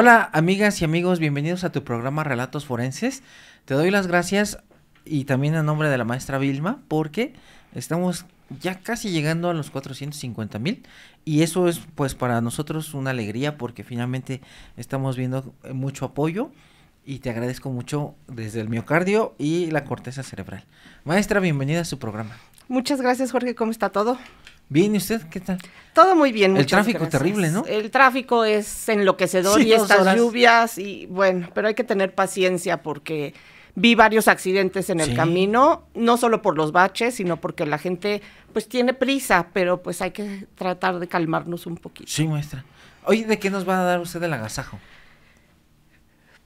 Hola amigas y amigos, bienvenidos a tu programa Relatos Forenses. Te doy las gracias y también en nombre de la maestra Vilma porque estamos ya casi llegando a los 450 mil y eso es pues para nosotros una alegría porque finalmente estamos viendo eh, mucho apoyo y te agradezco mucho desde el miocardio y la corteza cerebral. Maestra, bienvenida a su programa. Muchas gracias Jorge, ¿cómo está todo? Bien, ¿y usted qué tal? Todo muy bien. El tráfico terrible, ¿no? El tráfico es enloquecedor y estas lluvias y bueno, pero hay que tener paciencia porque vi varios accidentes en el camino, no solo por los baches, sino porque la gente pues tiene prisa, pero pues hay que tratar de calmarnos un poquito. Sí, maestra. Oye, ¿de qué nos va a dar usted el agasajo?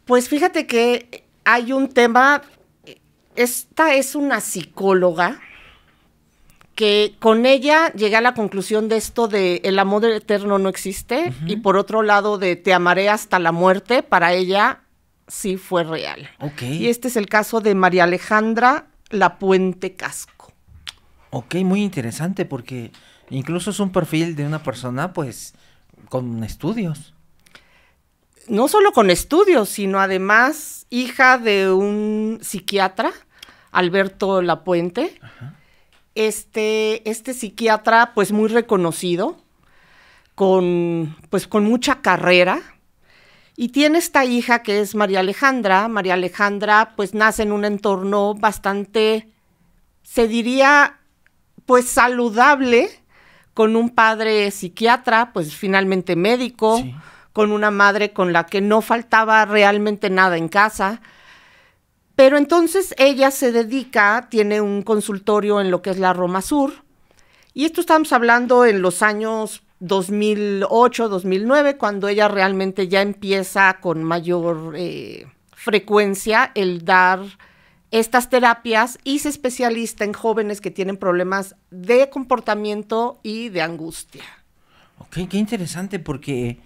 Pues fíjate que hay un tema, esta es una psicóloga que con ella llegué a la conclusión de esto de el amor eterno no existe y por otro lado de te amaré hasta la muerte, para ella sí fue real. Okay. Y este es el caso de María Alejandra La Puente Casco. Ok, muy interesante porque incluso es un perfil de una persona pues con estudios. No solo con estudios, sino además hija de un psiquiatra, Alberto Lapuente. Ajá este, este psiquiatra, pues muy reconocido, con, pues, con mucha carrera, y tiene esta hija que es María Alejandra. María Alejandra, pues, nace en un entorno bastante, se diría, pues, saludable, con un padre psiquiatra, pues, finalmente médico, con una madre con la que no faltaba realmente nada en casa, pero entonces ella se dedica, tiene un consultorio en lo que es la Roma Sur, y esto estamos hablando en los años 2008, 2009, cuando ella realmente ya empieza con mayor eh, frecuencia el dar estas terapias y se especialista en jóvenes que tienen problemas de comportamiento y de angustia. Ok, qué interesante porque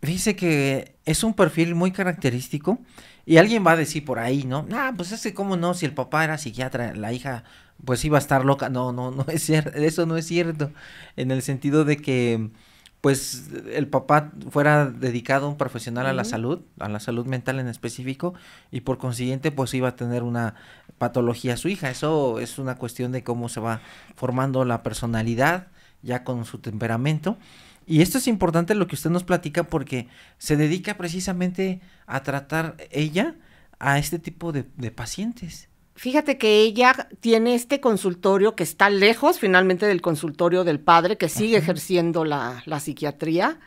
Dice que es un perfil muy característico y alguien va a decir por ahí, ¿no? Ah, pues es que cómo no, si el papá era psiquiatra, la hija pues iba a estar loca. No, no, no es cierto, eso no es cierto. En el sentido de que pues el papá fuera dedicado a un profesional a la salud, a la salud mental en específico y por consiguiente pues iba a tener una patología a su hija. Eso es una cuestión de cómo se va formando la personalidad ya con su temperamento y esto es importante lo que usted nos platica porque se dedica precisamente a tratar ella a este tipo de, pacientes. Fíjate que ella tiene este consultorio que está lejos finalmente del consultorio del padre que sigue ejerciendo la, psiquiatría.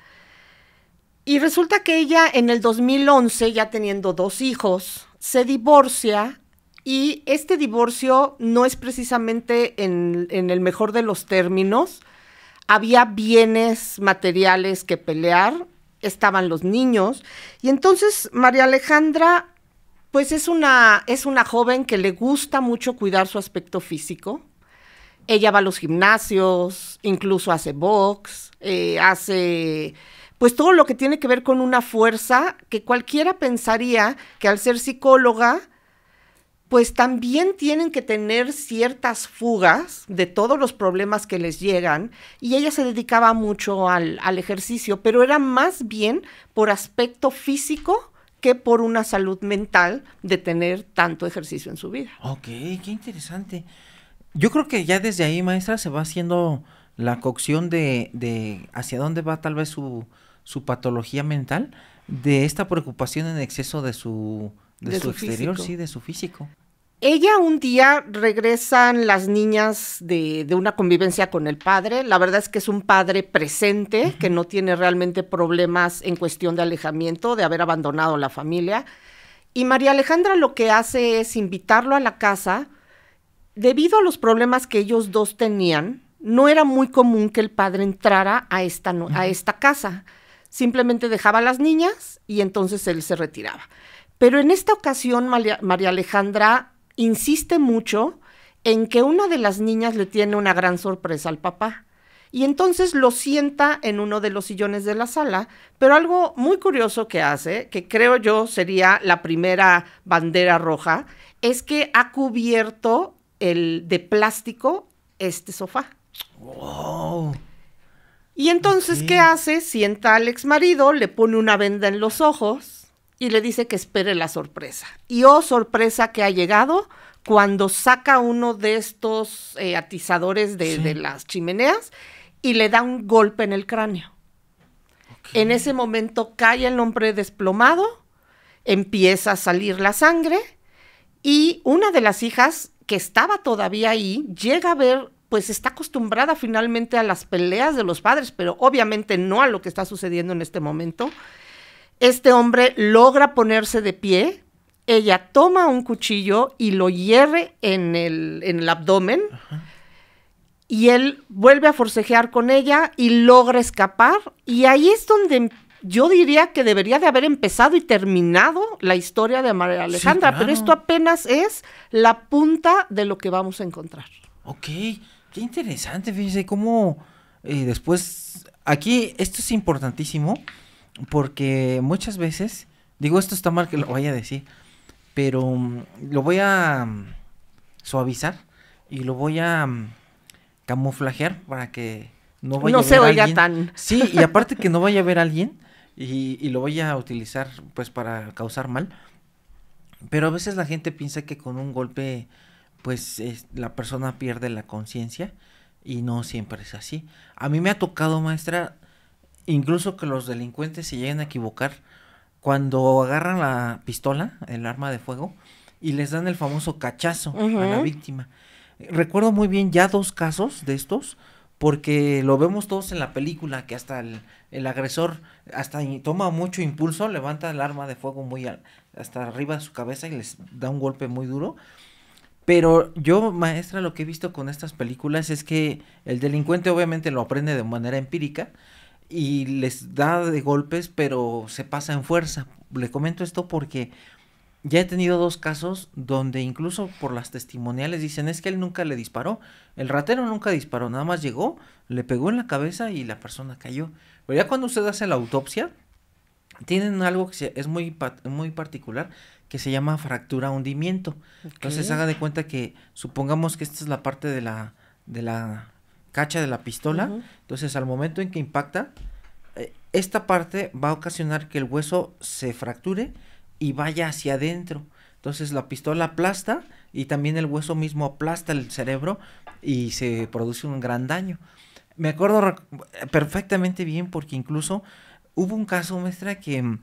Y resulta que ella en el 2011, ya teniendo dos hijos, se divorcia y este divorcio no es precisamente en el mejor de los términos había bienes materiales que pelear, estaban los niños. Y entonces María Alejandra, pues es una, es una joven que le gusta mucho cuidar su aspecto físico. Ella va a los gimnasios, incluso hace box, eh, hace pues todo lo que tiene que ver con una fuerza que cualquiera pensaría que al ser psicóloga pues también tienen que tener ciertas fugas de todos los problemas que les llegan y ella se dedicaba mucho al, ejercicio, pero era más bien por aspecto físico que por una salud mental de tener tanto ejercicio en su vida. Ok, qué interesante. Yo creo que ya desde ahí, maestra, se va haciendo la cocción de, hacia dónde va tal vez su, su, patología mental, de esta preocupación en exceso de su, su, exterior, sí, de su físico. Ella un día regresan las niñas de, una convivencia con el padre. La verdad es que es un padre presente, que no tiene realmente problemas en cuestión de alejamiento, de haber abandonado la familia. Y María Alejandra lo que hace es invitarlo a la casa. Debido a los problemas que ellos dos tenían, no era muy común que el padre entrara a esta, a esta casa. Simplemente dejaba a las niñas y entonces él se retiraba. Pero en esta ocasión María Alejandra insiste mucho en que una de las niñas le tiene una gran sorpresa al papá. Y entonces lo sienta en uno de los sillones de la sala, pero algo muy curioso que hace, que creo yo sería la primera bandera roja, es que ha cubierto el de plástico este sofá. Wow. Y entonces, ¿qué hace? Sienta al ex marido, le pone una venda en los ojos y le dice que espere la sorpresa. Y oh, sorpresa que ha llegado cuando saca uno de estos eh, atizadores de, las chimeneas y le da un golpe en el cráneo. En ese momento cae el hombre desplomado, empieza a salir la sangre y una de las hijas que estaba todavía ahí llega a ver pues está acostumbrada finalmente a las peleas de los padres, pero obviamente no a lo que está sucediendo en este momento, este hombre logra ponerse de pie, ella toma un cuchillo y lo hierre en el, abdomen. Y él vuelve a forcejear con ella y logra escapar. Y ahí es donde yo diría que debería de haber empezado y terminado la historia de María Alejandra. Pero esto apenas es la punta de lo que vamos a encontrar. Ok, qué interesante, fíjese cómo eh, después... Aquí esto es importantísimo porque muchas veces, digo, esto está mal que lo vaya a decir, pero mm, lo voy a mm, suavizar y lo voy a mm, camuflajear para que no vaya a No se oiga tan. Sí, y aparte que no vaya a ver a alguien y, lo voy a utilizar pues para causar mal. Pero a veces la gente piensa que con un golpe pues la persona pierde la conciencia y no siempre es así. A mí me ha tocado, maestra, incluso que los delincuentes se lleguen a equivocar cuando agarran la pistola, el arma de fuego, y les dan el famoso cachazo a la víctima. Recuerdo muy bien ya dos casos de estos, porque lo vemos todos en la película, que hasta el, agresor hasta toma mucho impulso, levanta el arma de fuego muy hasta arriba de su cabeza y les da un golpe muy duro. Pero yo, maestra, lo que he visto con estas películas es que el delincuente obviamente lo aprende de manera empírica, y les da de golpes, pero se pasa en fuerza. Le comento esto porque ya he tenido dos casos donde incluso por las testimoniales dicen es que él nunca le disparó. El ratero nunca disparó, nada más llegó, le pegó en la cabeza y la persona cayó. Pero ya cuando usted hace la autopsia, tienen algo que es muy, muy particular que se llama fractura hundimiento. Entonces haga de cuenta que supongamos que esta es la parte de la, de la cacha de la pistola. Entonces, al momento en que impacta, eh, esta parte va a ocasionar que el hueso se fracture y vaya hacia adentro. Entonces, la pistola aplasta y también el hueso mismo aplasta el cerebro y se produce un gran daño. Me acuerdo perfectamente bien porque incluso hubo un caso, maestra, que mm,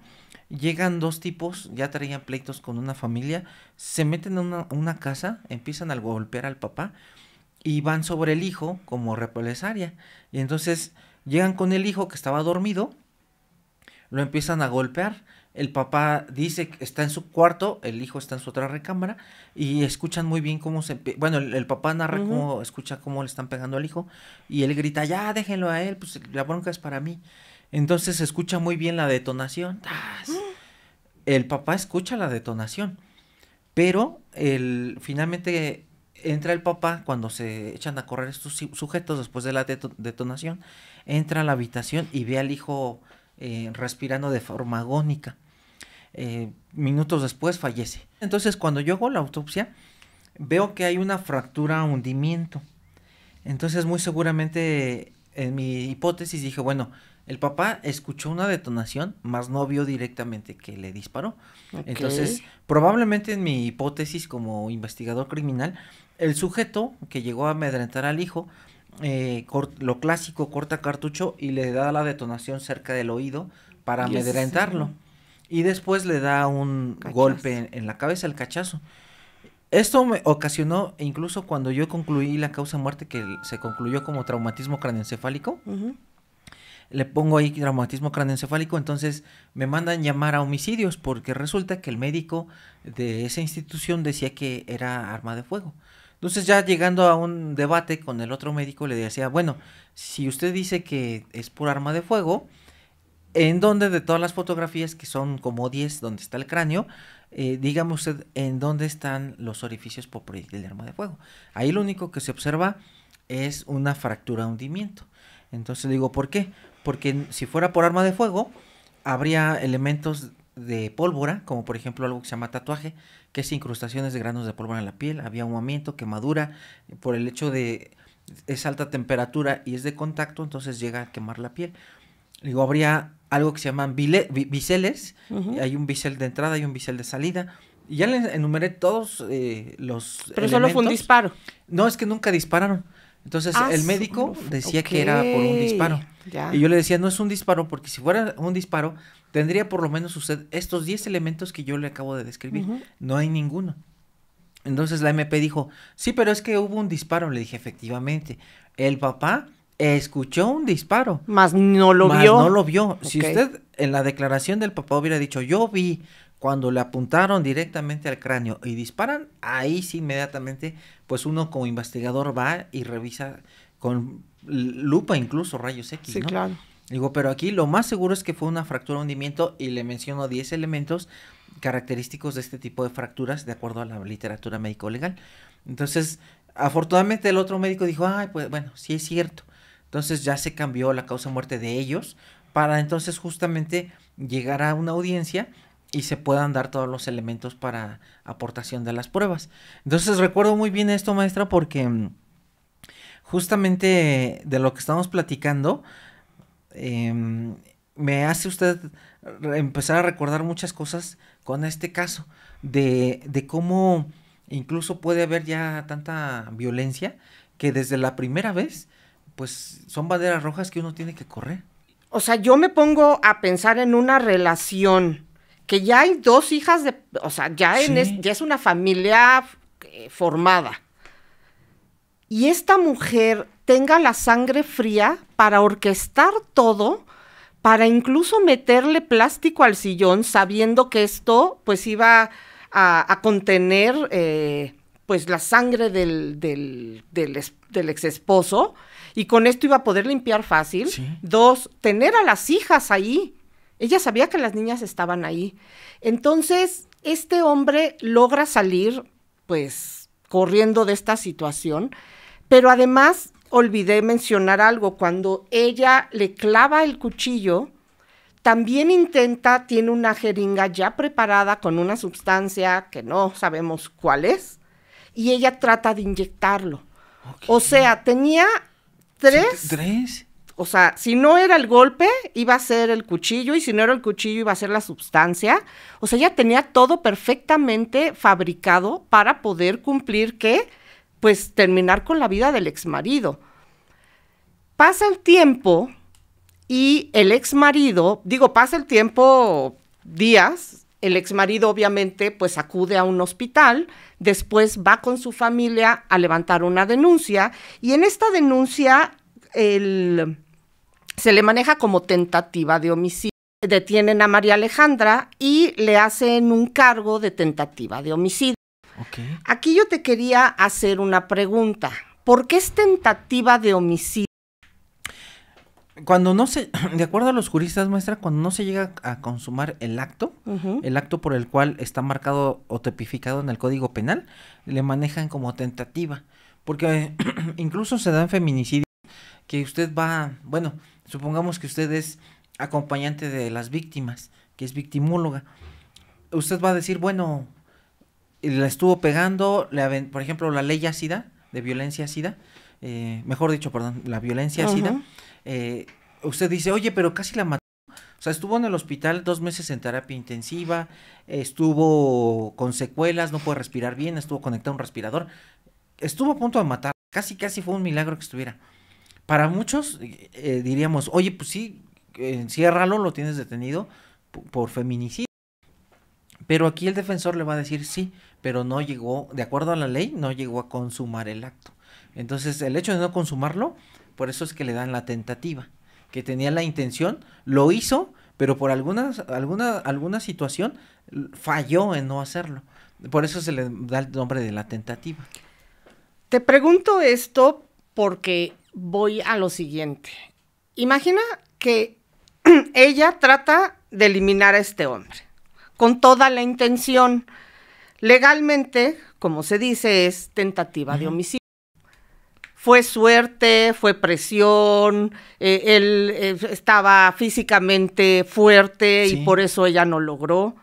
llegan dos tipos, ya traían pleitos con una familia, se meten en una casa, empiezan a golpear al papá y van sobre el hijo como represaria. Y entonces llegan con el hijo que estaba dormido, lo empiezan a golpear. El papá dice que está en su cuarto, el hijo está en su otra recámara y escuchan muy bien cómo se... Bueno, el, papá narra cómo escucha cómo le están pegando al hijo y él grita, ya, déjenlo a él, pues la bronca es para mí. Entonces escucha muy bien la detonación. Mm. El papá escucha la detonación, pero el, finalmente entra el papá cuando se echan a correr estos sujetos después de la detonación, entra a la habitación y ve al hijo eh, respirando de forma agónica. Eh, minutos después fallece. Entonces cuando yo hago la autopsia, veo que hay una fractura, hundimiento. Entonces muy seguramente en mi hipótesis dije, bueno, el papá escuchó una detonación, más no vio directamente que le disparó. Entonces, probablemente en mi hipótesis como investigador criminal, el sujeto que llegó a amedrentar al hijo, eh, lo clásico, corta cartucho y le da la detonación cerca del oído para amedrentarlo. Y después le da un golpe en, la cabeza, el cachazo. Esto me ocasionó, incluso cuando yo concluí la causa muerte, que se concluyó como traumatismo craneoencefálico, le pongo ahí traumatismo craneoencefálico, entonces me mandan llamar a homicidios, porque resulta que el médico de esa institución decía que era arma de fuego. Entonces ya llegando a un debate con el otro médico le decía, bueno, si usted dice que es por arma de fuego, ¿en dónde de todas las fotografías, que son como 10, donde está el cráneo, eh, dígame usted en dónde están los orificios por el arma de fuego? Ahí lo único que se observa es una fractura de hundimiento. Entonces digo, ¿por qué? Porque si fuera por arma de fuego, habría elementos de pólvora, como por ejemplo algo que se llama tatuaje, que es incrustaciones de granos de pólvora en la piel, había ahumamiento, quemadura, eh, por el hecho de es alta temperatura y es de contacto, entonces llega a quemar la piel. Digo, habría algo que se llaman biseles, hay un bisel de entrada y un bisel de salida. Y ya les enumeré todos eh, los. Pero solo fue un disparo. No, es que nunca dispararon. Entonces ah, el médico decía que era por un disparo. Y yo le decía, no es un disparo, porque si fuera un disparo, tendría por lo menos usted estos 10 elementos que yo le acabo de describir. No hay ninguno. Entonces la MP dijo, sí, pero es que hubo un disparo. Le dije, efectivamente, el papá escuchó un disparo. Más no lo vio. No lo vio. Si usted en la declaración del papá hubiera dicho, yo vi, cuando le apuntaron directamente al cráneo y disparan, ahí sí inmediatamente, pues uno como investigador va y revisa con lupa incluso rayos X. Sí, claro. Digo, pero aquí lo más seguro es que fue una fractura de hundimiento y le menciono 10 elementos característicos de este tipo de fracturas de acuerdo a la literatura médico-legal. Entonces, afortunadamente el otro médico dijo, ay, pues bueno, sí es cierto. Entonces ya se cambió la causa muerte de ellos para entonces justamente llegar a una audiencia y se puedan dar todos los elementos para aportación de las pruebas. Entonces recuerdo muy bien esto, maestra, porque mm, justamente de lo que estamos platicando, em, me hace usted empezar a recordar muchas cosas con este caso, de, de cómo incluso puede haber ya tanta violencia que desde la primera vez, pues son banderas rojas que uno tiene que correr. O sea, yo me pongo a pensar en una relación que ya hay dos hijas de, o sea, ya, es, es una familia eh, formada. Y esta mujer tenga la sangre fría para orquestar todo, para incluso meterle plástico al sillón, sabiendo que esto pues iba a, contener eh, pues la sangre del, del, ex esposo y con esto iba a poder limpiar fácil. Dos, tener a las hijas ahí ella sabía que las niñas estaban ahí. Entonces, este hombre logra salir, pues, corriendo de esta situación, pero además olvidé mencionar algo, cuando ella le clava el cuchillo, también intenta, tiene una jeringa ya preparada con una sustancia que no sabemos cuál es, y ella trata de inyectarlo. O sea, tenía ¿Tres? O sea, si no era el golpe, iba a ser el cuchillo, y si no era el cuchillo, iba a ser la sustancia. O sea, ella tenía todo perfectamente fabricado para poder cumplir que, pues, terminar con la vida del exmarido. Pasa el tiempo y el exmarido, digo, pasa el tiempo días, el exmarido obviamente pues acude a un hospital, después va con su familia a levantar una denuncia y en esta denuncia el, se le maneja como tentativa de homicidio. Detienen a María Alejandra y le hacen un cargo de tentativa de homicidio. Aquí yo te quería hacer una pregunta. ¿Por qué es tentativa de homicidio? Cuando no se, de acuerdo a los juristas, maestra, cuando no se llega a consumar el acto, el acto por el cual está marcado o tipificado en el Código Penal, le manejan como tentativa. Porque incluso se dan feminicidios que usted va, bueno, Supongamos que usted es acompañante de las víctimas, que es victimóloga. Usted va a decir, bueno, la estuvo pegando, por ejemplo, la ley ácida, de violencia ácida, eh, mejor dicho, perdón, la violencia eh, usted dice, oye, pero casi la mató. O sea, estuvo en el hospital dos meses en terapia intensiva, estuvo con secuelas, no puede respirar bien, estuvo conectado a un respirador, estuvo a punto de matar. Casi, casi fue un milagro que estuviera para muchos eh, diríamos, oye, pues sí, enciérralo, lo tienes detenido por feminicidio. Pero aquí el defensor le va a decir sí, pero no llegó, de acuerdo a la ley, no llegó a consumar el acto. Entonces, el hecho de no consumarlo, por eso es que le dan la tentativa, que tenía la intención, lo hizo, pero por algunas, alguna, alguna situación falló en no hacerlo. Por eso se le da el nombre de la tentativa. Te pregunto esto porque voy a lo siguiente. Imagina que ella trata de eliminar a este hombre, con toda la intención. Legalmente, como se dice, es tentativa de homicidio. Fue suerte, fue presión, eh, él eh, estaba físicamente fuerte y por eso ella no logró.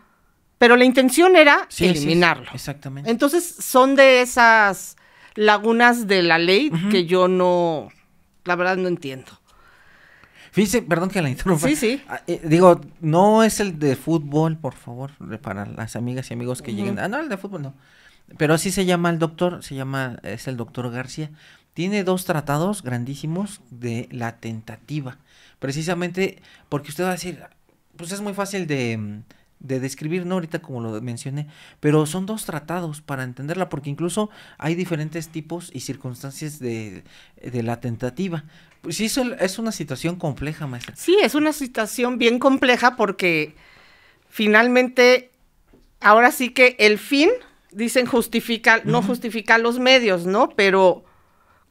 Pero la intención era eliminarlo. exactamente. Entonces son de esas lagunas de la ley que yo no, la verdad no entiendo. Fíjese, perdón que la interrumpa. Sí, sí. Ah, eh, digo, no es el de fútbol, por favor, eh, para las amigas y amigos que lleguen. Ah, no, el de fútbol no. Pero sí se llama el doctor, se llama, es el doctor García. Tiene dos tratados grandísimos de la tentativa. Precisamente porque usted va a decir, ah, pues es muy fácil de mm, de describir, no ahorita como lo mencioné, pero son dos tratados para entenderla, porque incluso hay diferentes tipos y circunstancias de, de la tentativa. Pues sí, es una situación compleja, maestra. Sí, es una situación bien compleja porque finalmente, ahora sí que el fin, dicen, justifica, no justifica los medios, ¿no? Pero,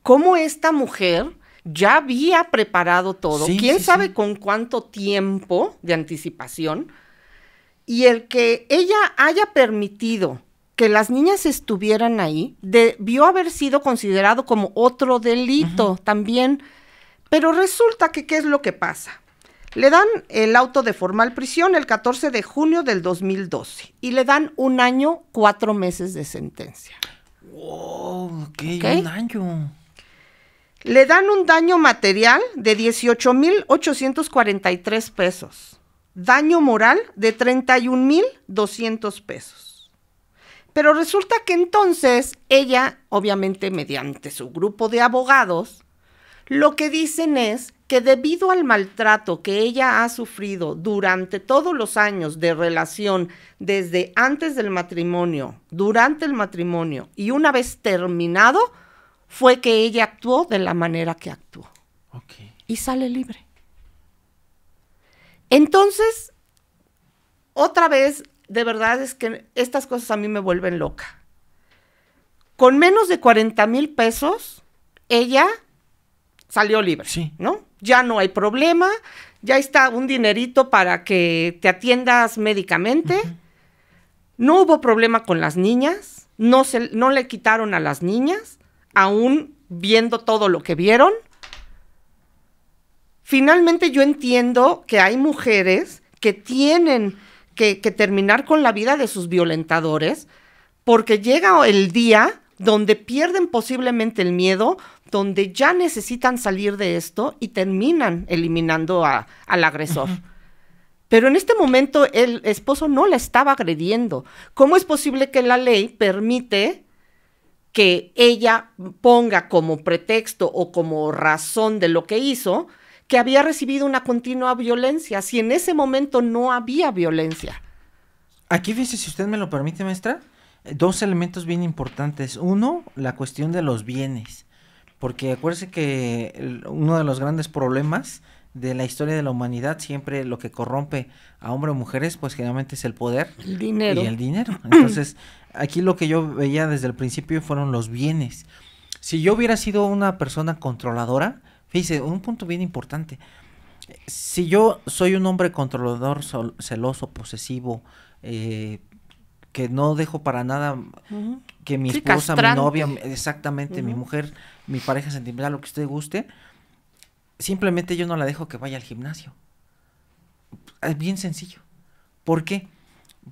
¿cómo esta mujer ya había preparado todo? ¿Quién sabe con cuánto tiempo de anticipación? Y el que ella haya permitido que las niñas estuvieran ahí debió haber sido considerado como otro delito también. Pero resulta que, ¿qué es lo que pasa? Le dan el auto de formal prisión el 14 de junio del 2012 y le dan un año, cuatro meses de sentencia. Wow, año. Le dan un daño material de 18.843 pesos daño moral de 31.200 mil pesos. Pero resulta que entonces ella, obviamente mediante su grupo de abogados, lo que dicen es que debido al maltrato que ella ha sufrido durante todos los años de relación, desde antes del matrimonio, durante el matrimonio y una vez terminado, fue que ella actuó de la manera que actuó. Y sale libre. Entonces, otra vez, de verdad es que estas cosas a mí me vuelven loca. Con menos de 40 mil pesos, ella salió libre, ¿no? Ya no hay problema, ya está un dinerito para que te atiendas médicamente. No hubo problema con las niñas, no, se, no le quitaron a las niñas, aún viendo todo lo que vieron. Finalmente yo entiendo que hay mujeres que tienen que, terminar con la vida de sus violentadores porque llega el día donde pierden posiblemente el miedo, donde ya necesitan salir de esto y terminan eliminando al agresor. Pero en este momento el esposo no la estaba agrediendo. ¿Cómo es posible que la ley permite que ella ponga como pretexto o como razón de lo que hizo que había recibido una continua violencia, si en ese momento no había violencia. Aquí fíjese, si usted me lo permite, maestra, eh, dos elementos bien importantes. Uno, la cuestión de los bienes, porque acuérdese que uno de los grandes problemas de la historia de la humanidad, siempre lo que corrompe a hombres o mujeres, pues generalmente es el poder. El dinero. Y el dinero. Entonces, aquí lo que yo veía desde el principio fueron los bienes. Si yo hubiera sido una persona controladora, Dice, un punto bien importante. Si yo soy un hombre controlador, celoso, posesivo, eh, que no dejo para nada que mi esposa, mi novia, exactamente, mi mujer, mi pareja sentimental, lo que usted guste, simplemente yo no la dejo que vaya al gimnasio. Es bien sencillo. ¿Por qué?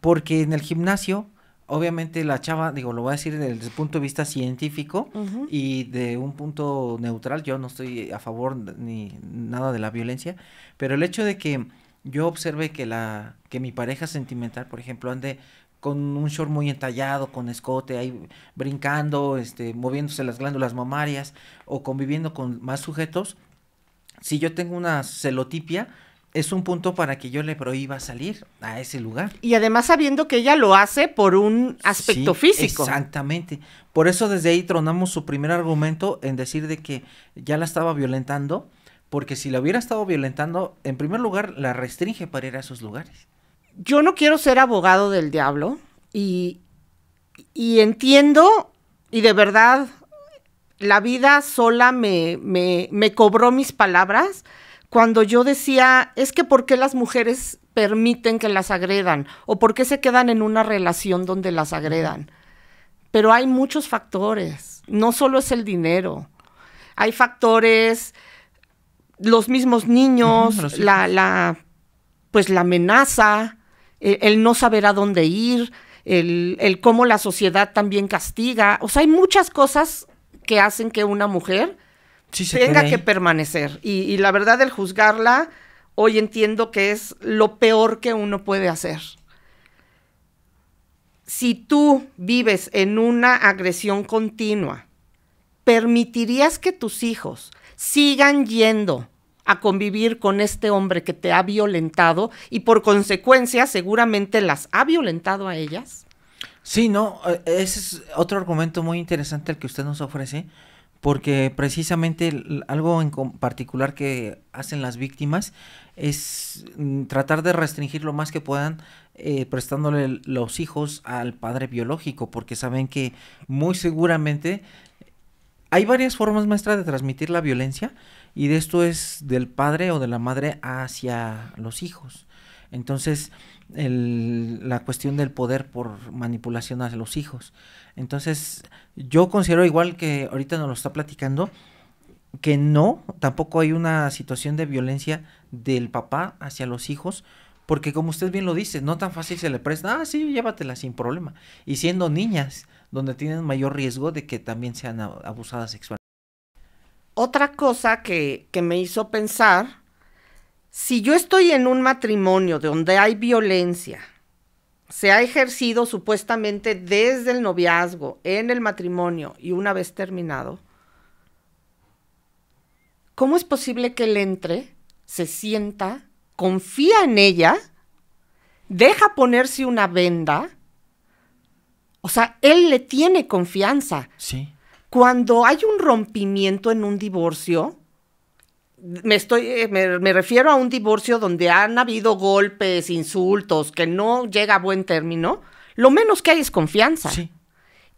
Porque en el gimnasio obviamente la chava, digo, lo voy a decir desde el punto de vista científico y de un punto neutral, yo no estoy a favor ni nada de la violencia, pero el hecho de que yo observe que la que mi pareja sentimental, por ejemplo, ande con un short muy entallado, con escote, ahí brincando, este, moviéndose las glándulas mamarias o conviviendo con más sujetos, si yo tengo una celotipia, es un punto para que yo le prohíba salir a ese lugar. Y además sabiendo que ella lo hace por un aspecto físico. Exactamente. Por eso desde ahí tronamos su primer argumento en decir de que ya la estaba violentando, porque si la hubiera estado violentando, en primer lugar la restringe para ir a esos lugares. Yo no quiero ser abogado del diablo y, entiendo y de verdad la vida sola me, me, me cobró mis palabras cuando yo decía, es que ¿por qué las mujeres permiten que las agredan? ¿O por qué se quedan en una relación donde las agredan? Pero hay muchos factores, no solo es el dinero, hay factores, los mismos niños, la, la, pues la amenaza, el, no saber a dónde ir, el, el cómo la sociedad también castiga, o sea, hay muchas cosas que hacen que una mujer tenga que permanecer. Y, la verdad, el juzgarla, hoy entiendo que es lo peor que uno puede hacer. Si tú vives en una agresión continua, ¿permitirías que tus hijos sigan yendo a convivir con este hombre que te ha violentado y por consecuencia seguramente las ha violentado a ellas? Sí, no, eh, ese es otro argumento muy interesante el que usted nos ofrece porque precisamente algo en particular que hacen las víctimas es mm, tratar de restringir lo más que puedan eh, prestándole los hijos al padre biológico, porque saben que muy seguramente hay varias formas, maestras de transmitir la violencia y de esto es del padre o de la madre hacia los hijos. Entonces, la cuestión del poder por manipulación hacia los hijos. Entonces, yo considero igual que ahorita nos lo está platicando, que no, tampoco hay una situación de violencia del papá hacia los hijos, porque como usted bien lo dice, no tan fácil se le presta, ah, sí, llévatela sin problema. Y siendo niñas, donde tienen mayor riesgo de que también sean abusadas sexualmente. Otra cosa que, que me hizo pensar, si yo estoy en un matrimonio donde hay violencia, se ha ejercido supuestamente desde el noviazgo, en el matrimonio y una vez terminado, ¿cómo es posible que él entre, se sienta, confía en ella, deja ponerse una venda? O sea, él le tiene confianza. Sí. Cuando hay un rompimiento en un divorcio, me estoy eh, me, refiero a un divorcio donde han habido golpes, insultos, que no llega a buen término, lo menos que hay es confianza.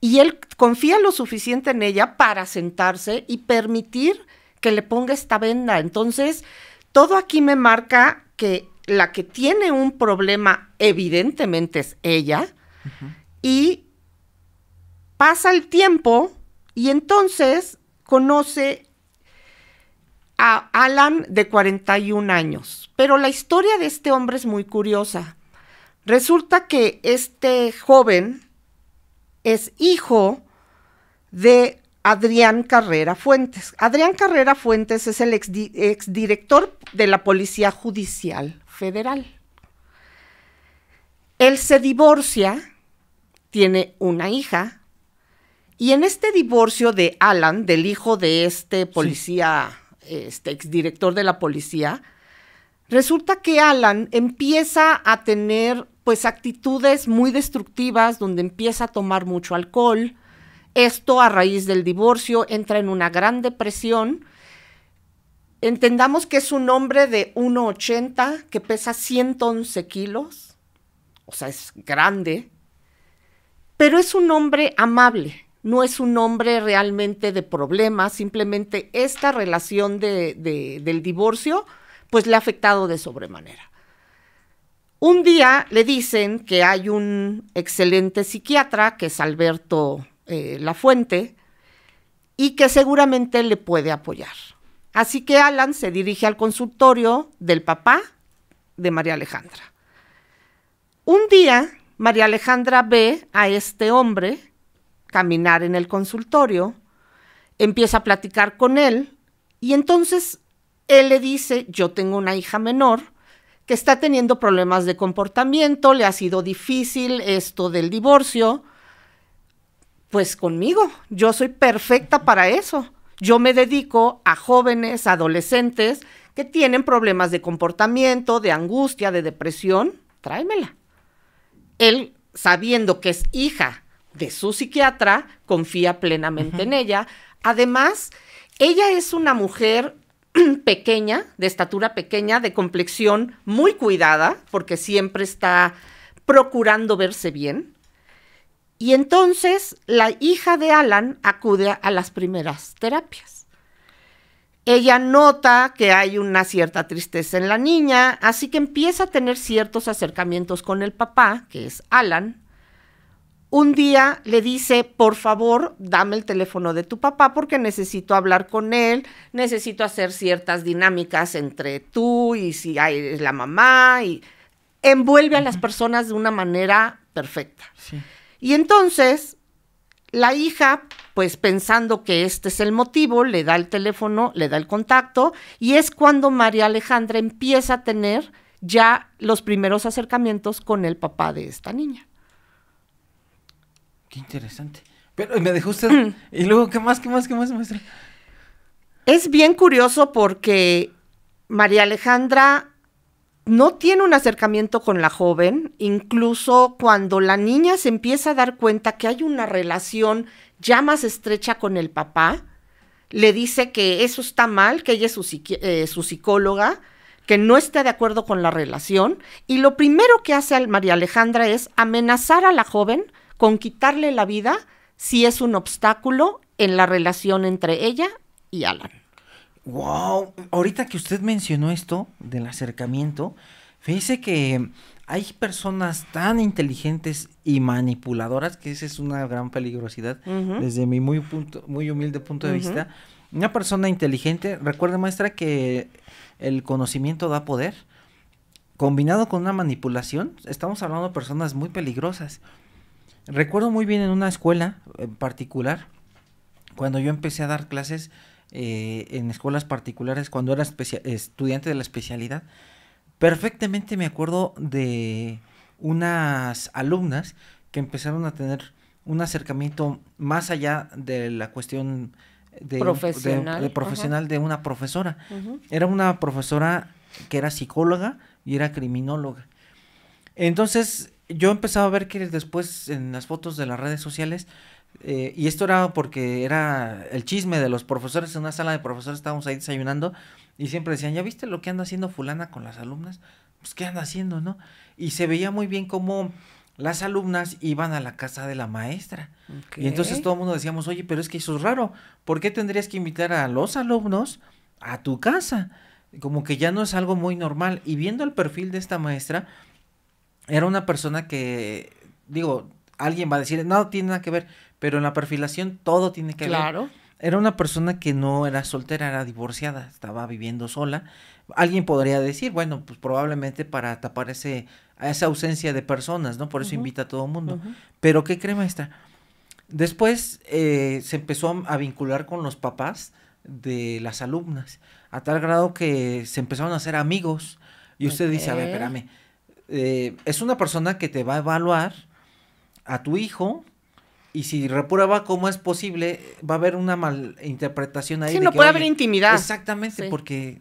Y él confía lo suficiente en ella para sentarse y permitir que le ponga esta venda. Entonces, todo aquí me marca que la que tiene un problema evidentemente es ella y pasa el tiempo y entonces conoce a Alan de 41 años. Pero la historia de este hombre es muy curiosa. Resulta que este joven es hijo de Adrián Carrera Fuentes. Adrián Carrera Fuentes es el exdirector de la Policía Judicial Federal. Él se divorcia, tiene una hija, y en este divorcio de Alan, del hijo de este policía este exdirector de la policía, resulta que Alan empieza a tener pues actitudes muy destructivas donde empieza a tomar mucho alcohol. Esto a raíz del divorcio entra en una gran depresión. Entendamos que es un hombre de 1,80 que pesa 111 kilos, o sea, es grande, pero es un hombre amable no es un hombre realmente de problemas, simplemente esta relación de, del divorcio, pues le ha afectado de sobremanera. Un día le dicen que hay un excelente psiquiatra, que es Alberto eh, Lafuente, y que seguramente le puede apoyar. Así que Alan se dirige al consultorio del papá de María Alejandra. Un día, María Alejandra ve a este hombre, caminar en el consultorio, empieza a platicar con él y entonces él le dice, yo tengo una hija menor que está teniendo problemas de comportamiento, le ha sido difícil esto del divorcio, pues conmigo, yo soy perfecta para eso. Yo me dedico a jóvenes, adolescentes que tienen problemas de comportamiento, de angustia, de depresión, tráemela. Él, sabiendo que es hija de su psiquiatra, confía plenamente en ella. Además, ella es una mujer pequeña, de estatura pequeña, de complexión muy cuidada, porque siempre está procurando verse bien. Y entonces la hija de Alan acude a las primeras terapias. Ella nota que hay una cierta tristeza en la niña, así que empieza a tener ciertos acercamientos con el papá, que es Alan, un día le dice, por favor, dame el teléfono de tu papá porque necesito hablar con él, necesito hacer ciertas dinámicas entre tú y si hay la mamá y envuelve a las personas de una manera perfecta. Y entonces, la hija, pues pensando que este es el motivo, le da el teléfono, le da el contacto y es cuando María Alejandra empieza a tener ya los primeros acercamientos con el papá de esta niña. Qué interesante. Pero me dejó usted. Mm. y luego, ¿qué más, qué más, qué más, Es bien curioso porque María Alejandra no tiene un acercamiento con la joven, incluso cuando la niña se empieza a dar cuenta que hay una relación ya más estrecha con el papá, le dice que eso está mal, que ella es su, eh, su psicóloga, que no está de acuerdo con la relación, y lo primero que hace María Alejandra es amenazar a la joven con quitarle la vida si es un obstáculo en la relación entre ella y Alan. Wow, ahorita que usted mencionó esto del acercamiento, fíjese que hay personas tan inteligentes y manipuladoras que esa es una gran peligrosidad desde mi muy punto, muy humilde punto de vista. Una persona inteligente, recuerde maestra que el conocimiento da poder. Combinado con una manipulación, estamos hablando de personas muy peligrosas. Recuerdo muy bien en una escuela en particular, cuando yo empecé a dar clases eh, en escuelas particulares, cuando era estudiante de la especialidad, perfectamente me acuerdo de unas alumnas que empezaron a tener un acercamiento más allá de la cuestión de profesional, de, una profesora. Era una profesora que era psicóloga y era criminóloga. Entonces, yo empezaba a ver que después en las fotos de las redes sociales, eh, y esto era porque era el chisme de los profesores, en una sala de profesores estábamos ahí desayunando, y siempre decían, ¿ya viste lo que anda haciendo fulana con las alumnas? Pues, ¿qué anda haciendo, no? Y se veía muy bien cómo las alumnas iban a la casa de la maestra. Y entonces todo el mundo decíamos, oye, pero es que eso es raro, ¿por qué tendrías que invitar a los alumnos a tu casa? Como que ya no es algo muy normal. Y viendo el perfil de esta maestra, era una persona que, digo, alguien va a decir, no, tiene nada que ver, pero en la perfilación todo tiene que ver. Claro. Era una persona que no era soltera, era divorciada, estaba viviendo sola. Alguien podría decir, bueno, pues probablemente para tapar ese, esa ausencia de personas, ¿no? Por eso invita a todo el mundo. Pero ¿qué cree, maestra? Después eh, se empezó a vincular con los papás de las alumnas, a tal grado que se empezaron a hacer amigos. Y usted dice, a ver, espérame, eh, es una persona que te va a evaluar a tu hijo y si reprueba como es posible, va a haber una malinterpretación ahí. Sí, no puede haber intimidad. Exactamente, porque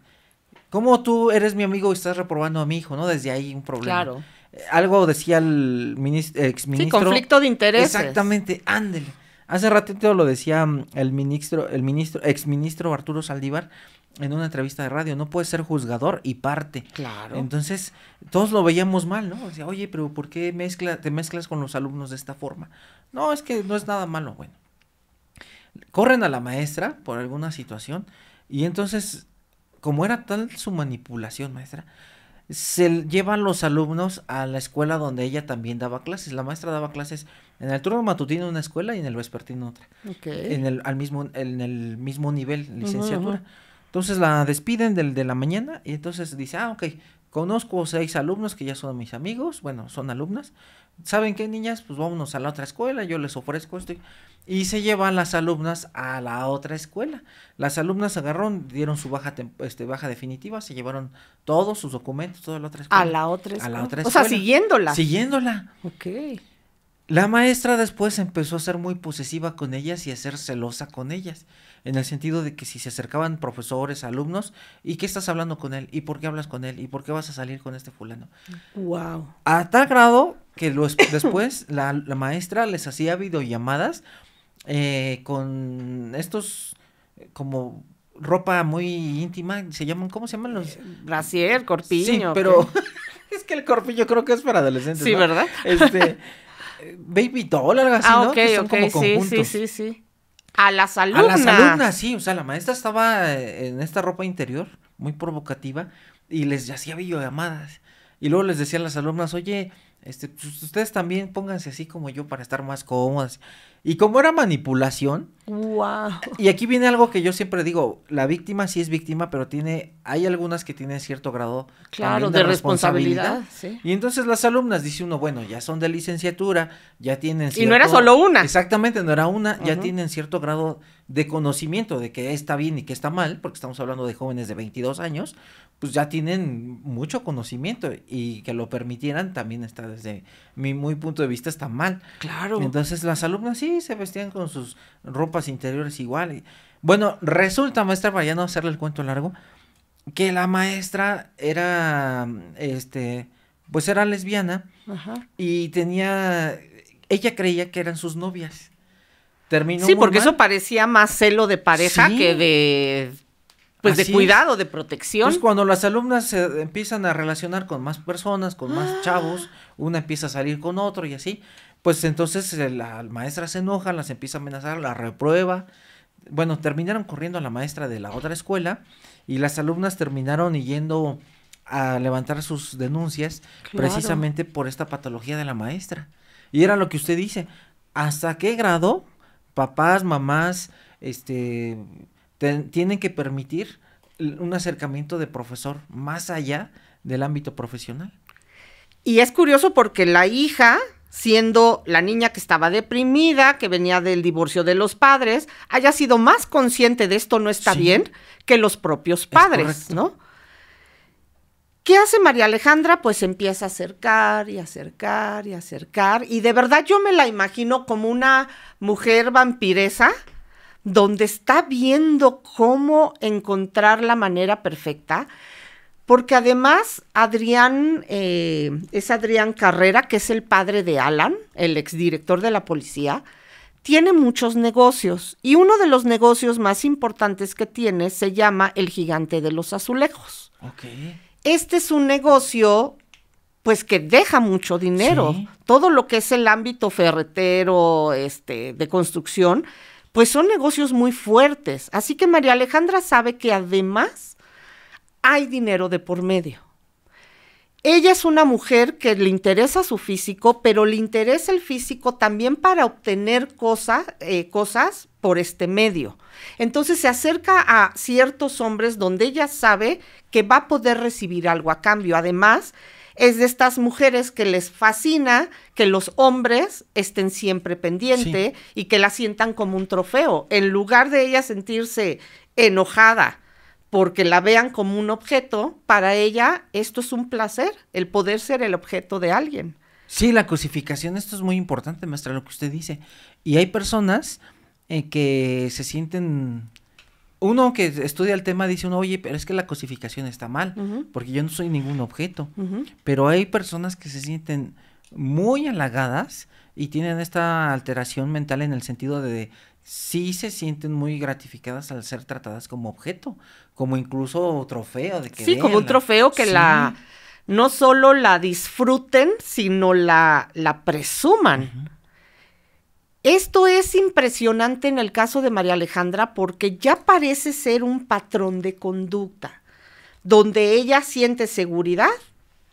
como tú eres mi amigo y estás reprobando a mi hijo, ¿no? Desde ahí un problema. Claro. algo decía el exministro. Sí, conflicto de interés. Exactamente, ándele. Hace ratito lo decía mm, el ministro, el ministro, exministro Arturo Saldívar en una entrevista de radio, no puede ser juzgador y parte. Claro. Entonces, todos lo veíamos mal, ¿no? sea, oye, pero ¿por qué mezcla, te mezclas con los alumnos de esta forma? No, es que no es nada malo, bueno. Corren a la maestra por alguna situación y entonces, como era tal su manipulación, maestra, se lleva a los alumnos a la escuela donde ella también daba clases. La maestra daba clases en el turno matutino una escuela y en el vespertino otra. Okay. En el, al mismo, en el mismo nivel, licenciatura. Entonces la despiden del, de la mañana y entonces dice, ah, ok, conozco seis alumnos que ya son mis amigos, bueno, son alumnas. ¿Saben qué, niñas? Pues vámonos a la otra escuela, yo les ofrezco esto. Y se llevan las alumnas a la otra escuela. Las alumnas agarraron, dieron su baja este, baja definitiva, se llevaron todos sus documentos, toda la otra escuela. A la otra escuela. A la otra escuela. O sea, siguiéndola. Siguiéndola. Ok. La maestra después empezó a ser muy posesiva con ellas y a ser celosa con ellas, en el sentido de que si se acercaban profesores, alumnos, ¿y qué estás hablando con él? ¿Y por qué hablas con él? ¿Y por qué vas a salir con este fulano? Wow. A tal grado que después la, maestra les hacía videollamadas eh, con estos como ropa muy íntima, se llaman, ¿cómo se llaman los? Eh, brasier, corpiño. Sí, pero es que el corpiño creo que es para adolescentes. Sí, ¿verdad? Este Baby Doll, algo así, ah, ¿no? son sí, sí, sí, sí. A las alumnas. A las alumnas, sí. O sea, la maestra estaba eh, en esta ropa interior, muy provocativa, y les hacía videollamadas. Y luego les decían las alumnas, oye, este, pues, ustedes también pónganse así como yo para estar más cómodas. Y como era manipulación. Wow. Y aquí viene algo que yo siempre digo, la víctima sí es víctima, pero tiene hay algunas que tienen cierto grado claro, de, responsabilidad. Y entonces las alumnas dice uno, bueno, ya son de licenciatura, ya tienen cierto, Y no era solo una. Exactamente, no era una, ya tienen cierto grado de conocimiento de que está bien y que está mal, porque estamos hablando de jóvenes de 22 años pues ya tienen mucho conocimiento y que lo permitieran también está desde mi muy punto de vista está mal. Claro. Entonces las alumnas sí se vestían con sus ropas interiores igual. bueno, resulta maestra para ya no hacerle el cuento largo que la maestra era este pues era lesbiana y tenía ella creía que eran sus novias. Terminó sí, porque eso parecía más celo de pareja que de pues de cuidado, de protección. Pues cuando las alumnas se empiezan a relacionar con más personas, con más ah. chavos, una empieza a salir con otro y así, pues entonces eh, la maestra se enoja, las empieza a amenazar, la reprueba. Bueno, terminaron corriendo a la maestra de la otra escuela y las alumnas terminaron yendo a levantar sus denuncias precisamente por esta patología de la maestra. Y era lo que usted dice, ¿hasta qué grado papás, mamás, este tienen que permitir un acercamiento de profesor más allá del ámbito profesional. Y es curioso porque la hija, siendo la niña que estaba deprimida, que venía del divorcio de los padres, haya sido más consciente de esto no está bien que los propios padres, ¿no? ¿Qué hace María Alejandra? Pues empieza a acercar y acercar y acercar. Y de verdad yo me la imagino como una mujer vampiresa donde está viendo cómo encontrar la manera perfecta, porque además Adrián, eh, es Adrián Carrera, que es el padre de Alan, el exdirector de la policía, tiene muchos negocios y uno de los negocios más importantes que tiene se llama El Gigante de los Azulejos. Este es un negocio pues que deja mucho dinero. Todo lo que es el ámbito ferretero, este, de construcción, pues son negocios muy fuertes. Así que María Alejandra sabe que además hay dinero de por medio. Ella es una mujer que le interesa su físico, pero le interesa el físico también para obtener eh, cosas por este medio. Entonces se acerca a ciertos hombres donde ella sabe que va a poder recibir algo a cambio. Además, es de estas mujeres que les fascina que los hombres estén siempre pendiente y que la sientan como un trofeo, en lugar de ella sentirse enojada porque la vean como un objeto, para ella esto es un placer, el poder ser el objeto de alguien. Sí, la cosificación, esto es muy importante, maestra, lo que usted dice. Y hay personas eh, que se sienten uno que estudia el tema dice uno, oye, pero es que la cosificación está mal, porque yo no soy ningún objeto. Pero hay personas que se sienten muy halagadas y tienen esta alteración mental en el sentido de, sí se sienten muy gratificadas al ser tratadas como objeto, como incluso trofeo de que Sí, como un trofeo que la no solo la disfruten, sino la, la presuman. Esto es impresionante en el caso de María Alejandra porque ya parece ser un patrón de conducta, donde ella siente seguridad,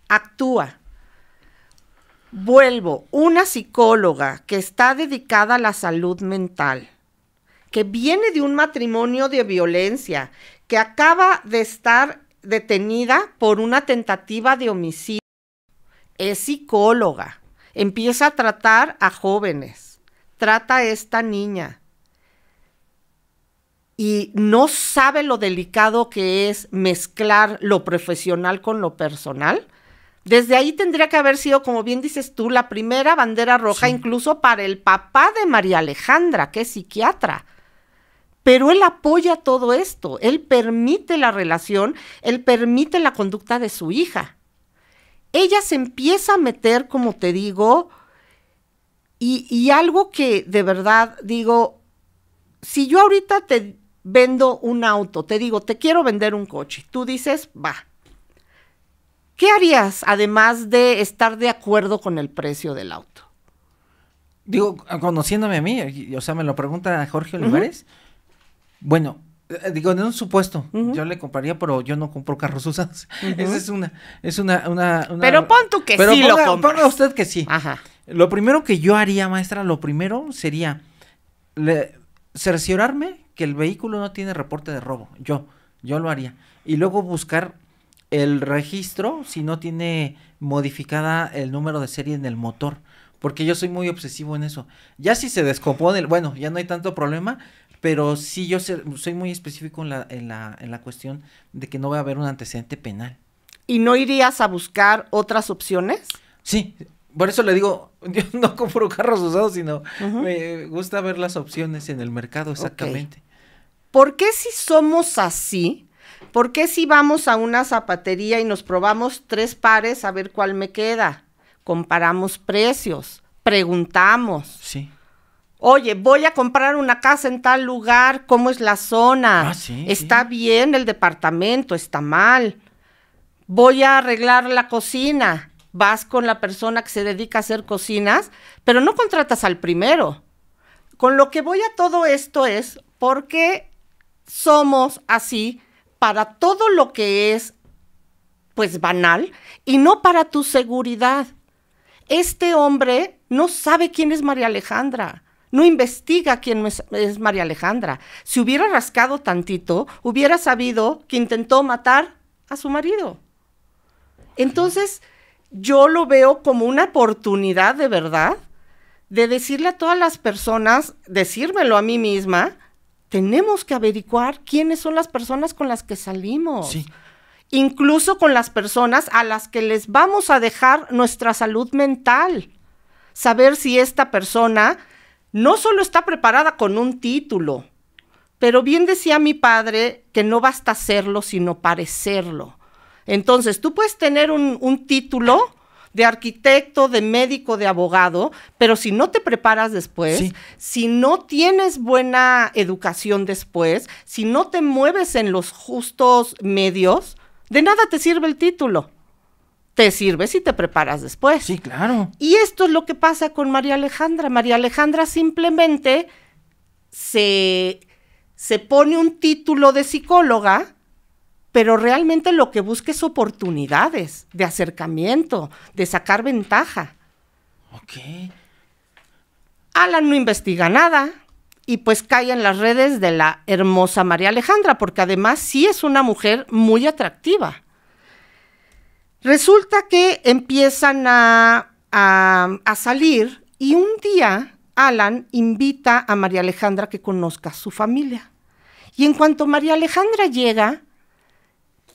actúa. Vuelvo, una psicóloga que está dedicada a la salud mental, que viene de un matrimonio de violencia, que acaba de estar detenida por una tentativa de homicidio. Es psicóloga, empieza a tratar a jóvenes trata esta niña. Y no sabe lo delicado que es mezclar lo profesional con lo personal. Desde ahí tendría que haber sido, como bien dices tú, la primera bandera roja incluso para el papá de María Alejandra, que es psiquiatra. Pero él apoya todo esto, él permite la relación, él permite la conducta de su hija. Ella se empieza a meter, como te digo, y, algo que de verdad digo, si yo ahorita te vendo un auto, te digo, te quiero vender un coche, tú dices, va. ¿Qué harías además de estar de acuerdo con el precio del auto? Digo, ah, conociéndome a mí, o sea, me lo pregunta Jorge Olivares. Bueno, eh, digo, en un supuesto, yo le compraría, pero yo no compro carros usados. Esa es una, es una, una, Pero pon tú que sí lo Ponga usted que sí. Ajá. Lo primero que yo haría, maestra, lo primero sería cerciorarme que el vehículo no tiene reporte de robo. Yo, yo lo haría. Y luego buscar el registro si no tiene modificada el número de serie en el motor. Porque yo soy muy obsesivo en eso. Ya si se descompone, bueno, ya no hay tanto problema. Pero sí, yo soy muy específico en la, en la cuestión de que no va a haber un antecedente penal. ¿Y no irías a buscar otras opciones? Sí, por eso le digo, yo no compro carros usados, sino me gusta ver las opciones en el mercado exactamente. ¿Por qué si somos así? ¿Por qué si vamos a una zapatería y nos probamos tres pares a ver cuál me queda? Comparamos precios, preguntamos. Sí. Oye, voy a comprar una casa en tal lugar, ¿cómo es la zona? Ah, ¿Está bien el departamento? ¿Está mal? Voy a arreglar la cocina vas con la persona que se dedica a hacer cocinas, pero no contratas al primero. Con lo que voy a todo esto es porque somos así para todo lo que es pues banal y no para tu seguridad. Este hombre no sabe quién es María Alejandra. No investiga quién es, María Alejandra. Si hubiera rascado tantito, hubiera sabido que intentó matar a su marido. Entonces, yo lo veo como una oportunidad de verdad de decirle a todas las personas, decírmelo a mí misma, tenemos que averiguar quiénes son las personas con las que salimos. Incluso con las personas a las que les vamos a dejar nuestra salud mental. Saber si esta persona no solo está preparada con un título, pero bien decía mi padre que no basta hacerlo sino parecerlo. Entonces, tú puedes tener un, título de arquitecto, de médico, de abogado, pero si no te preparas después, si no tienes buena educación después, si no te mueves en los justos medios, de nada te sirve el título. Te sirve si te preparas después. Sí, claro. Y esto es lo que pasa con María Alejandra. María Alejandra simplemente se, se pone un título de psicóloga pero realmente lo que busca es oportunidades de acercamiento, de sacar ventaja. Ok. Alan no investiga nada y pues cae en las redes de la hermosa María Alejandra, porque además sí es una mujer muy atractiva. Resulta que empiezan a, salir y un día Alan invita a María Alejandra que conozca su familia. Y en cuanto María Alejandra llega,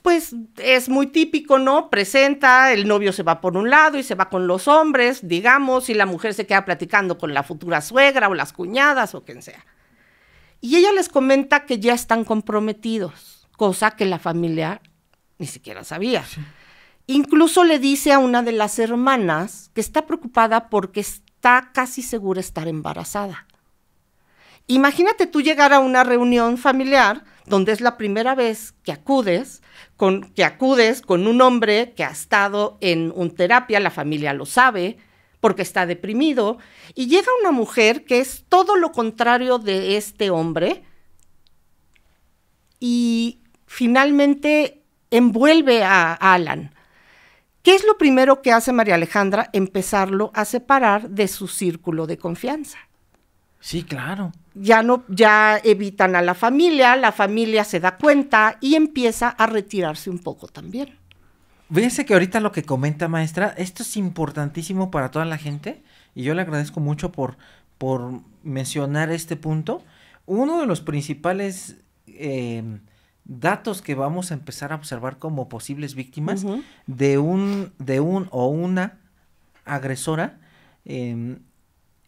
pues es muy típico, ¿no? Presenta, el novio se va por un lado y se va con los hombres, digamos, y la mujer se queda platicando con la futura suegra o las cuñadas o quien sea. Y ella les comenta que ya están comprometidos, cosa que la familia ni siquiera sabía. Incluso le dice a una de las hermanas que está preocupada porque está casi segura estar embarazada. Imagínate tú llegar a una reunión familiar donde es la primera vez que acudes que acudes con un hombre que ha estado en un terapia, la familia lo sabe, porque está deprimido, y llega una mujer que es todo lo contrario de este hombre, y finalmente envuelve a Alan. ¿Qué es lo primero que hace María Alejandra? Empezarlo a separar de su círculo de confianza. Sí, claro ya no ya evitan a la familia, la familia se da cuenta y empieza a retirarse un poco también. Fíjense que ahorita lo que comenta maestra, esto es importantísimo para toda la gente y yo le agradezco mucho por por mencionar este punto. Uno de los principales em, datos que vamos a empezar a observar como posibles víctimas de un de un o una agresora eh,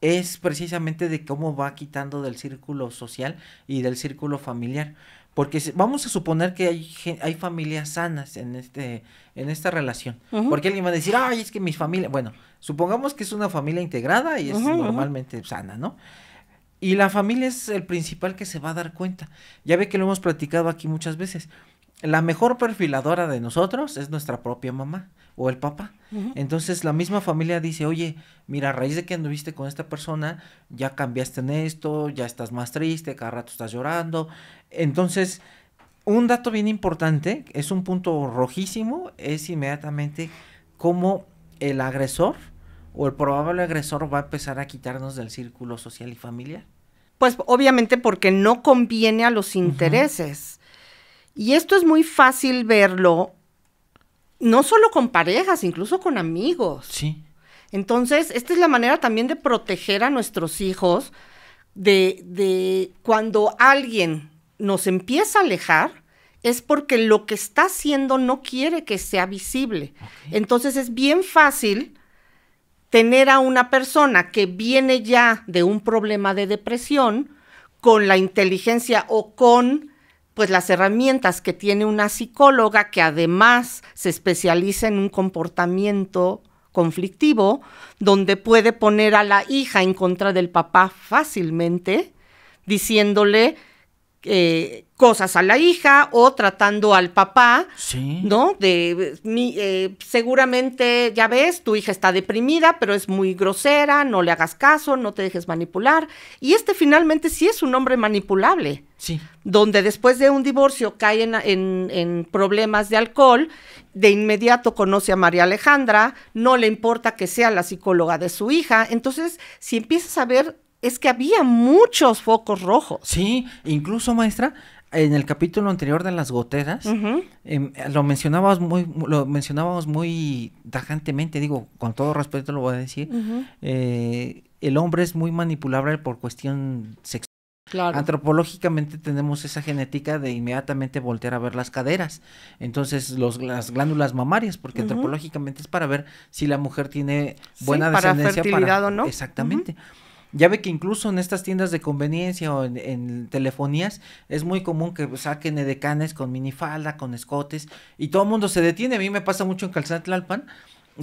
es precisamente de cómo va quitando del círculo social y del círculo familiar. Porque vamos a suponer que hay, hay familias sanas en, este, en esta relación. Porque alguien va a decir, ay, es que mi familia, bueno, supongamos que es una familia integrada y es normalmente sana, ¿no? Y la familia es el principal que se va a dar cuenta. Ya ve que lo hemos platicado aquí muchas veces la mejor perfiladora de nosotros es nuestra propia mamá o el papá. Entonces la misma familia dice, oye, mira, a raíz de que anduviste con esta persona, ya cambiaste en esto, ya estás más triste, cada rato estás llorando. Entonces, un dato bien importante, es un punto rojísimo, es inmediatamente cómo el agresor o el probable agresor va a empezar a quitarnos del círculo social y familiar. Pues obviamente porque no conviene a los intereses. Y esto es muy fácil verlo, no solo con parejas, incluso con amigos. Sí. Entonces, esta es la manera también de proteger a nuestros hijos de, de cuando alguien nos empieza a alejar, es porque lo que está haciendo no quiere que sea visible. Entonces es bien fácil tener a una persona que viene ya de un problema de depresión con la inteligencia o con pues las herramientas que tiene una psicóloga que además se especializa en un comportamiento conflictivo, donde puede poner a la hija en contra del papá fácilmente, diciéndole eh, cosas a la hija o tratando al papá, ¿no? De eh, seguramente ya ves, tu hija está deprimida, pero es muy grosera, no le hagas caso, no te dejes manipular. Y este finalmente sí es un hombre manipulable. Sí. Donde después de un divorcio cae en, en problemas de alcohol, de inmediato conoce a María Alejandra, no le importa que sea la psicóloga de su hija. Entonces, si empiezas a ver es que había muchos focos rojos. Sí, incluso maestra, en el capítulo anterior de las goteras, em, lo mencionábamos muy, lo mencionábamos muy tajantemente, digo, con todo respeto lo voy a decir, eh, el hombre es muy manipulable por cuestión sexual. Claro. Antropológicamente tenemos esa genética de inmediatamente voltear a ver las caderas, entonces los, las glándulas mamarias, porque antropológicamente es para ver si la mujer tiene buena sí, descendencia. Para fertilidad o no. Exactamente. Ya ve que incluso en estas tiendas de conveniencia o en, telefonías es muy común que saquen edecanes con minifalda, con escotes y todo el mundo se detiene. A mí me pasa mucho en Tlalpan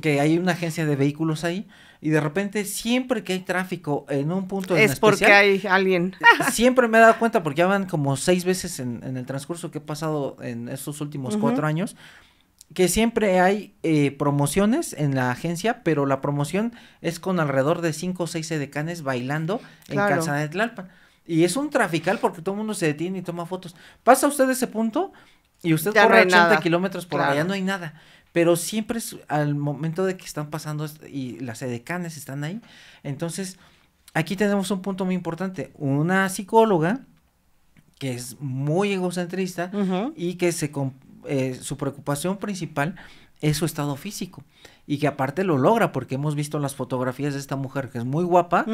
que hay una agencia de vehículos ahí y de repente siempre que hay tráfico en un punto es porque hay alguien eh, siempre me he dado cuenta porque ya van como seis veces en, el transcurso que he pasado en estos últimos cuatro años que siempre hay eh, promociones en la agencia, pero la promoción es con alrededor de cinco o 6 edecanes bailando en Calzada de Tlalpan. Y es un trafical porque todo el mundo se detiene y toma fotos. Pasa usted ese punto y usted corre 80 kilómetros por allá, no hay nada. Pero siempre es al momento de que están pasando y las edecanes están ahí. Entonces, aquí tenemos un punto muy importante. Una psicóloga que es muy egocentrista y que se, eh, su preocupación principal es su estado físico y que aparte lo logra porque hemos visto las fotografías de esta mujer que es muy guapa,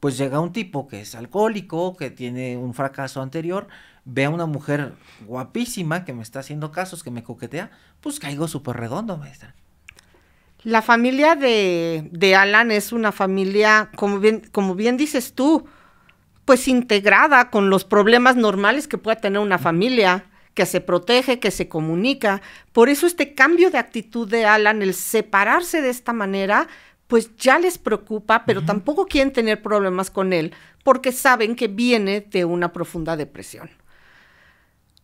pues llega un tipo que es alcohólico, que tiene un fracaso anterior, ve a una mujer guapísima que me está haciendo casos, que me coquetea, pues caigo súper redondo, maestra. La familia de, de, Alan es una familia, como bien, como bien dices tú, pues integrada con los problemas normales que puede tener una familia que se protege, que se comunica. Por eso este cambio de actitud de Alan, el separarse de esta manera, pues ya les preocupa, pero tampoco quieren tener problemas con él porque saben que viene de una profunda depresión.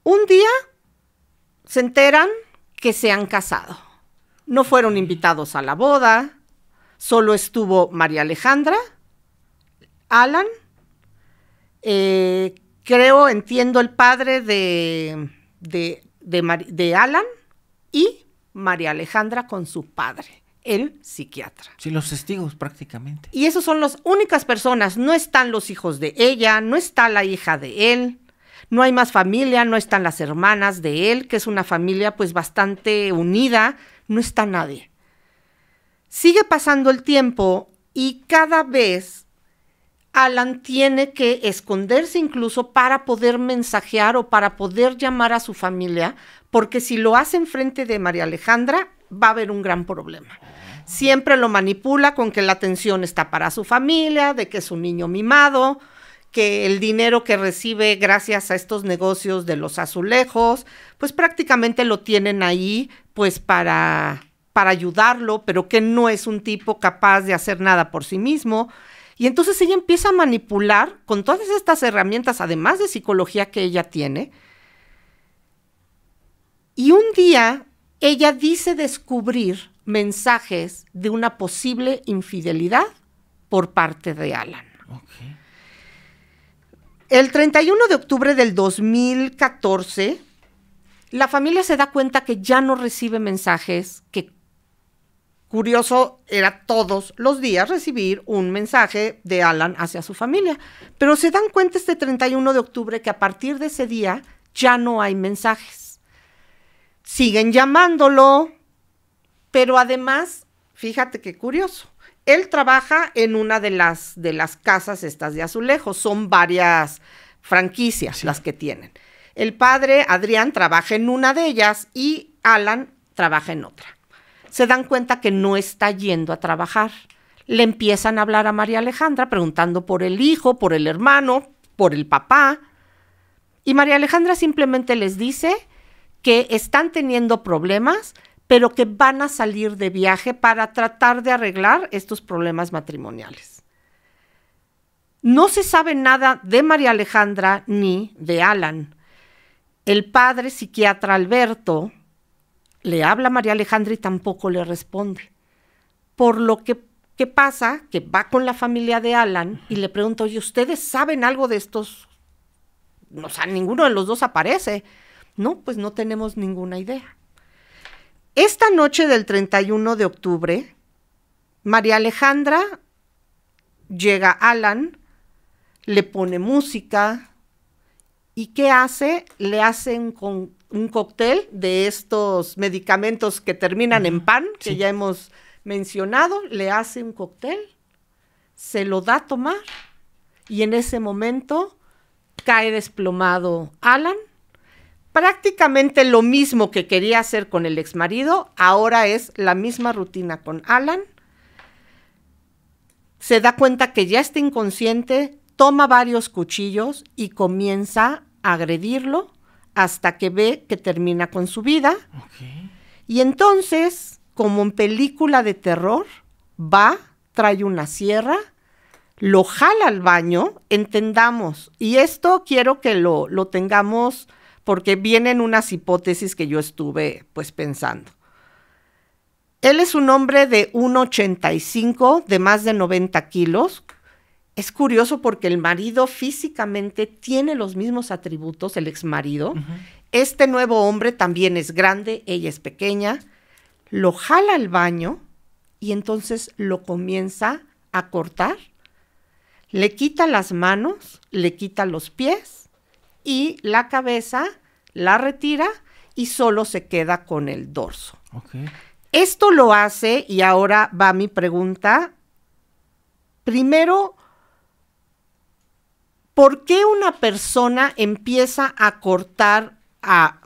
Un día se enteran que se han casado. No fueron invitados a la boda, solo estuvo María Alejandra, Alan, eh, creo, entiendo, el padre de de, de, Alan y María Alejandra con su padre el psiquiatra. Sí, los testigos prácticamente. Y esos son las únicas personas, no están los hijos de ella, no está la hija de él, no hay más familia, no están las hermanas de él, que es una familia pues bastante unida, no está nadie. Sigue pasando el tiempo y cada vez Alan tiene que esconderse incluso para poder mensajear o para poder llamar a su familia, porque si lo hace en frente de María Alejandra, va a haber un gran problema. Siempre lo manipula con que la atención está para su familia, de que es un niño mimado, que el dinero que recibe gracias a estos negocios de los azulejos, pues prácticamente lo tienen ahí pues para para ayudarlo, pero que no es un tipo capaz de hacer nada por sí mismo, y entonces ella empieza a manipular con todas estas herramientas, además de psicología que ella tiene. Y un día ella dice descubrir mensajes de una posible infidelidad por parte de Alan. El 31 de octubre del 2014, la familia se da cuenta que ya no recibe mensajes que curioso era todos los días recibir un mensaje de Alan hacia su familia. Pero se dan cuenta este 31 de octubre que a partir de ese día ya no hay mensajes. Siguen llamándolo, pero además, fíjate qué curioso. Él trabaja en una de las, de las casas estas de azulejos, son varias franquicias las que tienen. El padre, Adrián, trabaja en una de ellas y Alan trabaja en otra se dan cuenta que no está yendo a trabajar. Le empiezan a hablar a María Alejandra preguntando por el hijo, por el hermano, por el papá. Y María Alejandra simplemente les dice que están teniendo problemas, pero que van a salir de viaje para tratar de arreglar estos problemas matrimoniales. No se sabe nada de María Alejandra ni de Alan. El padre psiquiatra Alberto le habla María Alejandra y tampoco le responde. Por lo que ¿qué pasa? Que va con la familia de Alan y le pregunta, oye, ¿ustedes saben algo de estos? No sea, ninguno de los dos aparece. No, pues no tenemos ninguna idea. Esta noche del 31 de octubre, María Alejandra llega a Alan, le pone música y ¿qué hace? Le hacen con un cóctel de estos medicamentos que terminan en pan, que ya hemos mencionado, le hace un cóctel, se lo da a tomar y en ese momento cae desplomado Alan. Prácticamente lo mismo que quería hacer con el ex marido, ahora es la misma rutina con Alan. Se da cuenta que ya está inconsciente, toma varios cuchillos y comienza a agredirlo hasta que ve que termina con su vida. Y entonces, como en película de terror, va, trae una sierra, lo jala al baño, entendamos. Y esto quiero que lo, lo tengamos porque vienen unas hipótesis que yo estuve pues pensando. Él es un hombre de 1,85, de más de 90 kilos, es curioso porque el marido físicamente tiene los mismos atributos, el ex marido. Este nuevo hombre también es grande, ella es pequeña. Lo jala al baño y entonces lo comienza a cortar. Le quita las manos, le quita los pies y la cabeza la retira y solo se queda con el dorso. Esto lo hace, y ahora va mi pregunta. Primero, ¿por qué una persona empieza a cortar a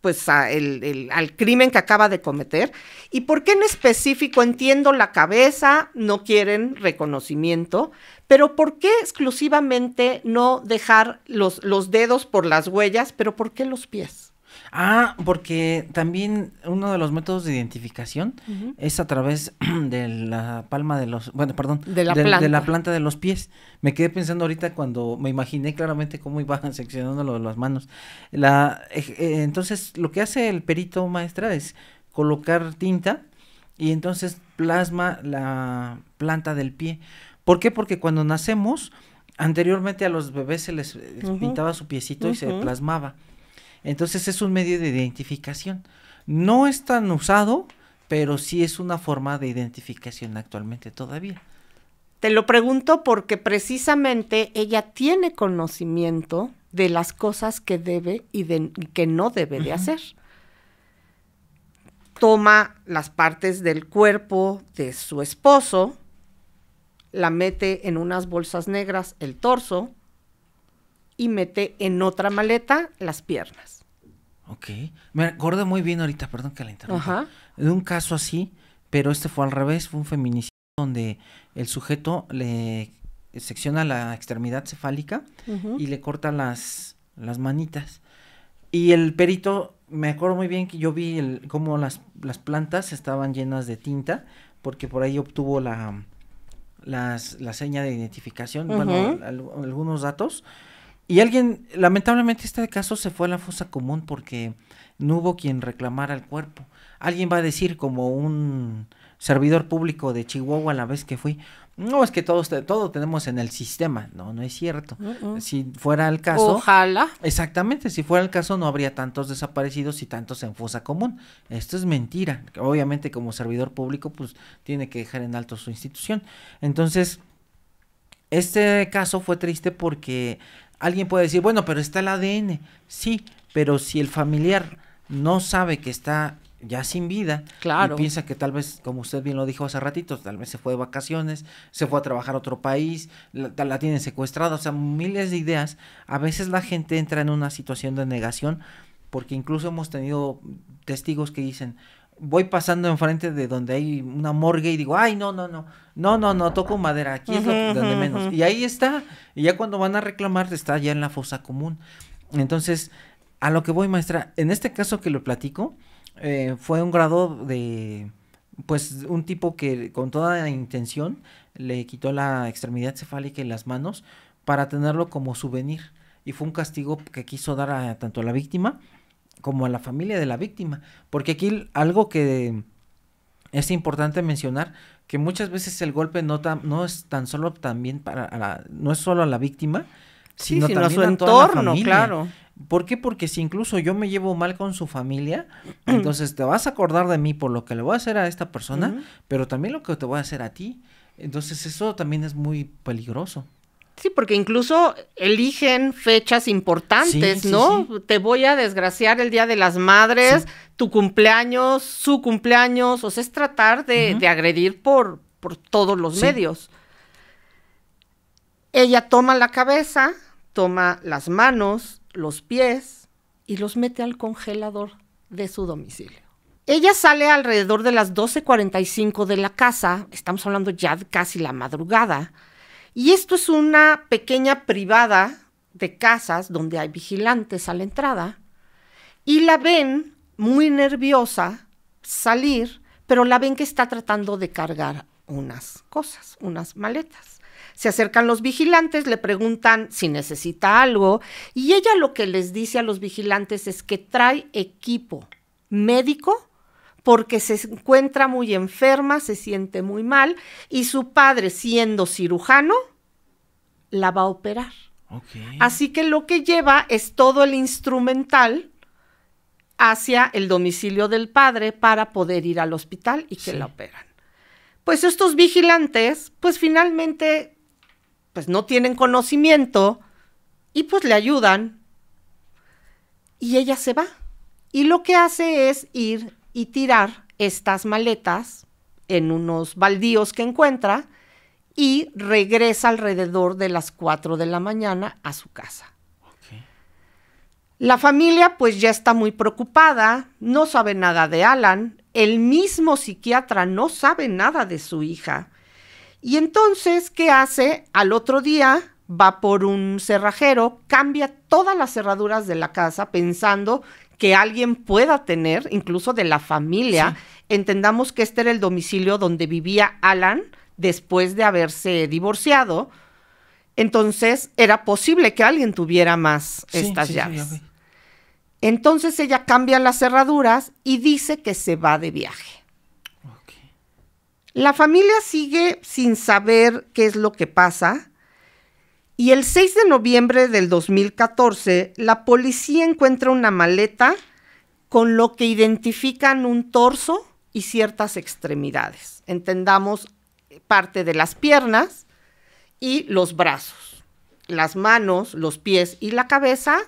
pues al crimen que acaba de cometer y por qué en específico entiendo la cabeza, no quieren reconocimiento, pero por qué exclusivamente no dejar los, los dedos por las huellas, pero por qué los pies. Ah, porque también uno de los métodos de identificación es a través de la palma de los, bueno, perdón, de la, planta. de los pies. Me quedé pensando ahorita cuando me imaginé claramente cómo iban seccionando lo de las manos. La, eh, eh, entonces, lo que hace el perito maestra es colocar tinta y entonces plasma la planta del pie. ¿Por qué? Porque cuando nacemos, anteriormente a los bebés se les, pintaba su piecito y se plasmaba. Entonces es un medio de identificación. No es tan usado, pero sí es una forma de identificación actualmente todavía. Te lo pregunto porque precisamente ella tiene conocimiento de las cosas que debe y, que no debe de hacer. Toma las partes del cuerpo de su esposo, la mete en unas bolsas negras, el torso, y mete en otra maleta las piernas. Ok. Me acuerdo muy bien ahorita, perdón que la interrumpa. De un caso así, pero este fue al revés, fue un feminicidio donde el sujeto le secciona la extremidad cefálica y le corta las, las manitas. Y el perito, me acuerdo muy bien que yo vi el, cómo las, las plantas estaban llenas de tinta, porque por ahí obtuvo la, la seña de identificación, bueno, algunos datos y alguien, lamentablemente este caso se fue a la fosa común porque no hubo quien reclamara el cuerpo. Alguien va a decir como un servidor público de Chihuahua a la vez que fui, no, es que todos todo tenemos en el sistema. No, no es cierto. Si fuera el caso. Ojalá. Exactamente, si fuera el caso no habría tantos desaparecidos y tantos en fosa común. Esto es mentira. Obviamente como servidor público pues tiene que dejar en alto su institución. Entonces, este caso fue triste porque Alguien puede decir, bueno, pero está el ADN. Sí, pero si el familiar no sabe que está ya sin vida claro. piensa que tal vez, como usted bien lo dijo hace ratito, tal vez se fue de vacaciones, se fue a trabajar a otro país, la, tiene secuestrada, o sea, miles de ideas. A veces la gente entra en una situación de negación porque incluso hemos tenido testigos que dicen, voy pasando enfrente de donde hay una morgue y digo, ay, no, no, no, no, no, no, toco madera, aquí es donde menos. Y ahí está, y ya cuando van a reclamar está ya en la fosa común. Entonces, a lo que voy, maestra, en este caso que lo platico, eh, fue un grado de, pues, un tipo que con toda intención le quitó la extremidad cefálica y las manos para tenerlo como souvenir. Y fue un castigo que quiso dar a tanto a la víctima como a la familia de la víctima. Porque aquí algo que es importante mencionar, que muchas veces el golpe no, no es tan solo también para no es solo a la víctima, sino, también a su entorno, claro. ¿Por qué? Porque si incluso yo me llevo mal con su familia, entonces te vas a acordar de mí por lo que le voy a hacer a esta persona, pero también lo que te voy a hacer a ti. Entonces eso también es muy peligroso. Sí, porque incluso eligen fechas importantes, ¿no? Te voy a desgraciar el Día de las Madres, tu cumpleaños, su cumpleaños, o sea, es tratar de, agredir por, todos los medios. Ella toma la cabeza, toma las manos, los pies y los mete al congelador de su domicilio. Ella sale alrededor de las 12.45 de la casa, estamos hablando ya casi la madrugada y esto es una pequeña privada de casas donde hay vigilantes a la entrada y la ven muy nerviosa salir, pero la ven que está tratando de cargar unas cosas, unas maletas. Se acercan los vigilantes, le preguntan si necesita algo y ella lo que les dice a los vigilantes es que trae equipo médico porque se encuentra muy enferma, se siente muy mal y su padre, siendo cirujano, la va a operar. Así que lo que lleva es todo el instrumental hacia el domicilio del padre para poder ir al hospital y que la operan. Pues estos vigilantes, pues finalmente, pues no tienen conocimiento y pues le ayudan. Y ella se va. Y lo que hace es ir y tirar estas maletas en unos baldíos que encuentra y regresa alrededor de las 4 de la mañana a su casa. La familia pues ya está muy preocupada, no sabe nada de Alan, el mismo psiquiatra no sabe nada de su hija. Y entonces, ¿qué hace? Al otro día va por un cerrajero, cambia todas las cerraduras de la casa pensando que alguien pueda tener, incluso de la familia. Entendamos que este era el domicilio donde vivía Alan después de haberse divorciado. Entonces era posible que alguien tuviera más estas llaves. Entonces ella cambia las cerraduras y dice que se va de viaje. La familia sigue sin saber qué es lo que pasa y el 6 de noviembre del 2014, la policía encuentra una maleta con lo que identifican un torso y ciertas extremidades. Entendamos eh, parte de las piernas y los brazos. Las manos, los pies y la cabeza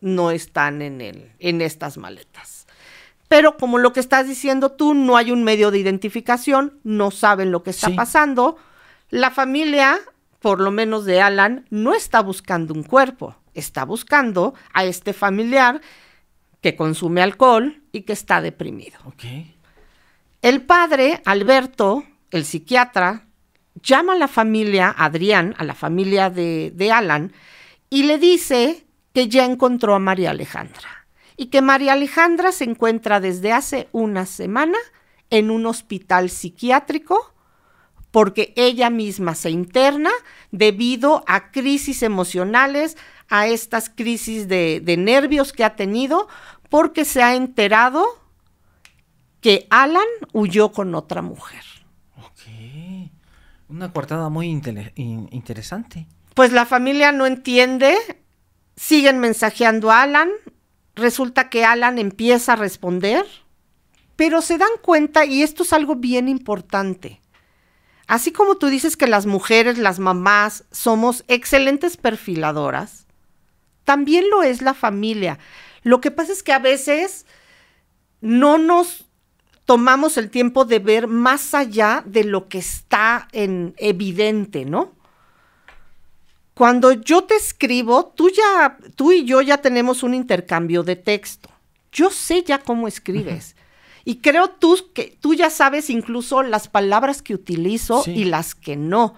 no están en, el, en estas maletas. Pero como lo que estás diciendo tú, no hay un medio de identificación, no saben lo que está pasando. La familia por lo menos de Alan, no está buscando un cuerpo, está buscando a este familiar que consume alcohol y que está deprimido. El padre, Alberto, el psiquiatra, llama a la familia, Adrián, a la familia de Alan, y le dice que ya encontró a María Alejandra y que María Alejandra se encuentra desde hace una semana en un hospital psiquiátrico porque ella misma se interna debido a crisis emocionales, a estas crisis de, nervios que ha tenido, porque se ha enterado que Alan huyó con otra mujer. Ok. Una coartada muy interesante. Pues la familia no entiende, siguen mensajeando a Alan, resulta que Alan empieza a responder, pero se dan cuenta, y esto es algo bien importante, Así como tú dices que las mujeres, las mamás, somos excelentes perfiladoras, también lo es la familia. Lo que pasa es que a veces no nos tomamos el tiempo de ver más allá de lo que está en evidente, ¿no? Cuando yo te escribo, tú ya, tú y yo ya tenemos un intercambio de texto. Yo sé ya cómo escribes. Y creo tú que tú ya sabes incluso las palabras que utilizo y las que no.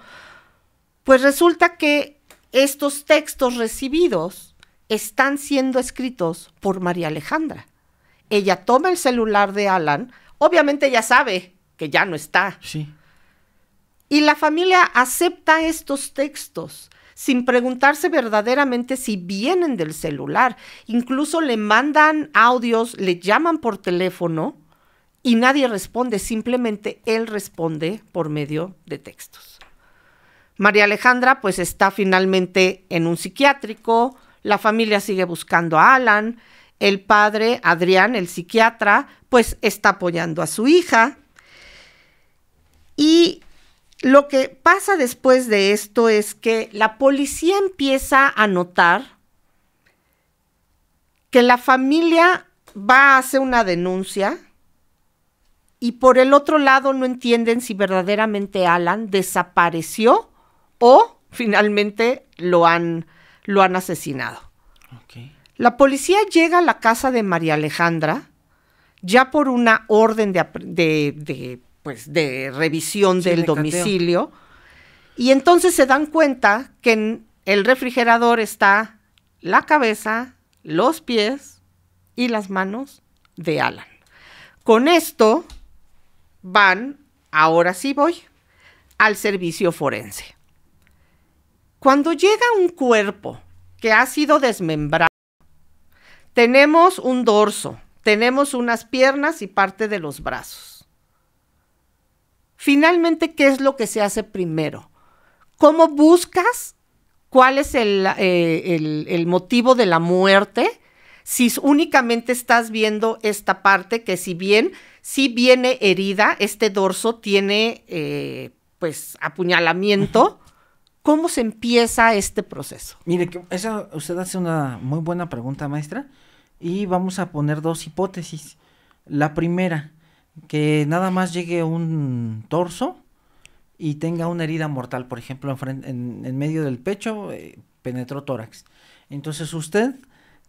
Pues resulta que estos textos recibidos están siendo escritos por María Alejandra. Ella toma el celular de Alan, obviamente ya sabe que ya no está. Sí. Y la familia acepta estos textos sin preguntarse verdaderamente si vienen del celular. Incluso le mandan audios, le llaman por teléfono y nadie responde, simplemente él responde por medio de textos. María Alejandra pues está finalmente en un psiquiátrico, la familia sigue buscando a Alan, el padre, Adrián, el psiquiatra, pues está apoyando a su hija. Y lo que pasa después de esto es que la policía empieza a notar que la familia va a hacer una denuncia y por el otro lado no entienden si verdaderamente Alan desapareció o finalmente lo han, lo han asesinado. La policía llega a la casa de María Alejandra ya por una orden de, pues, de revisión del domicilio y entonces se dan cuenta que en el refrigerador está la cabeza, los pies y las manos de Alan. Con esto, van, ahora sí voy, al servicio forense. Cuando llega un cuerpo que ha sido desmembrado, tenemos un dorso, tenemos unas piernas y parte de los brazos. Finalmente, ¿qué es lo que se hace primero? ¿Cómo buscas cuál es el, eh, el motivo de la muerte? si únicamente estás viendo esta parte, que si bien si viene herida, este dorso tiene eh, pues apuñalamiento. ¿Cómo se empieza este proceso? Mire, que esa, usted hace una muy buena pregunta, maestra, y vamos a poner dos hipótesis. La primera, que nada más llegue un torso y tenga una herida mortal, por ejemplo, en, medio del pecho eh, penetró tórax. Entonces usted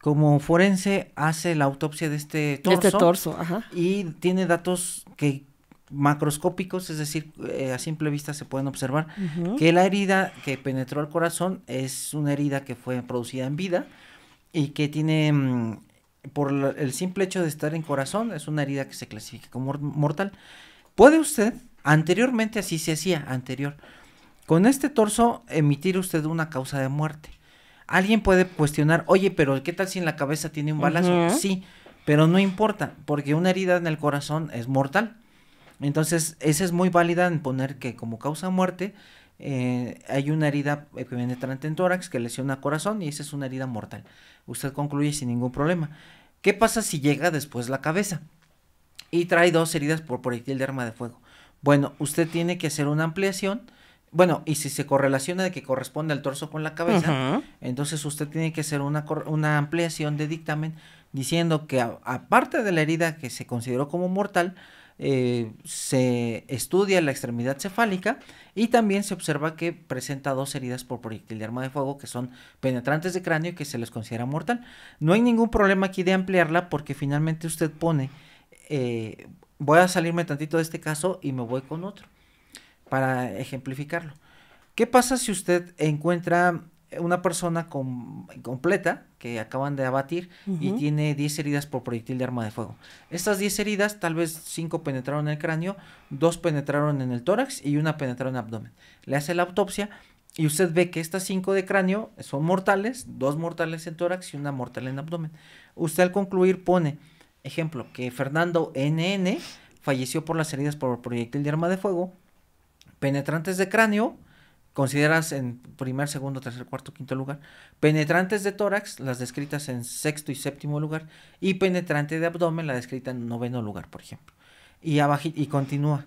como forense hace la autopsia de este, este torso. Y tiene datos que macroscópicos, es decir, eh, a simple vista se pueden observar que la herida que penetró al corazón es una herida que fue producida en vida y que tiene, mm, por el simple hecho de estar en corazón, es una herida que se clasifica como mortal. Puede usted, anteriormente así se hacía, anterior, con este torso emitir usted una causa de muerte. Alguien puede cuestionar, oye, pero ¿qué tal si en la cabeza tiene un balazo? Sí, pero no importa, porque una herida en el corazón es mortal. Entonces, esa es muy válida en poner que como causa muerte eh, hay una herida penetrante en tórax que lesiona corazón y esa es una herida mortal. Usted concluye sin ningún problema. ¿Qué pasa si llega después la cabeza? Y trae dos heridas por proyectil de arma de fuego. Bueno, usted tiene que hacer una ampliación bueno, y si se correlaciona de que corresponde al torso con la cabeza, entonces usted tiene que hacer una, una ampliación de dictamen diciendo que aparte de la herida que se consideró como mortal, eh, se estudia la extremidad cefálica y también se observa que presenta dos heridas por proyectil de arma de fuego que son penetrantes de cráneo y que se les considera mortal. No hay ningún problema aquí de ampliarla porque finalmente usted pone, eh, voy a salirme tantito de este caso y me voy con otro para ejemplificarlo. ¿Qué pasa si usted encuentra una persona completa que acaban de abatir y tiene 10 heridas por proyectil de arma de fuego? Estas 10 heridas, tal vez 5 penetraron en el cráneo, 2 penetraron en el tórax y una penetraron en el abdomen. Le hace la autopsia y usted ve que estas 5 de cráneo son mortales, dos mortales en tórax y una mortal en abdomen. Usted al concluir pone, ejemplo, que Fernando NN falleció por las heridas por proyectil de arma de fuego, penetrantes de cráneo, consideras en primer, segundo, tercer, cuarto, quinto lugar. Penetrantes de tórax, las descritas en sexto y séptimo lugar. Y penetrante de abdomen, la descrita en noveno lugar, por ejemplo. Y, y continúa.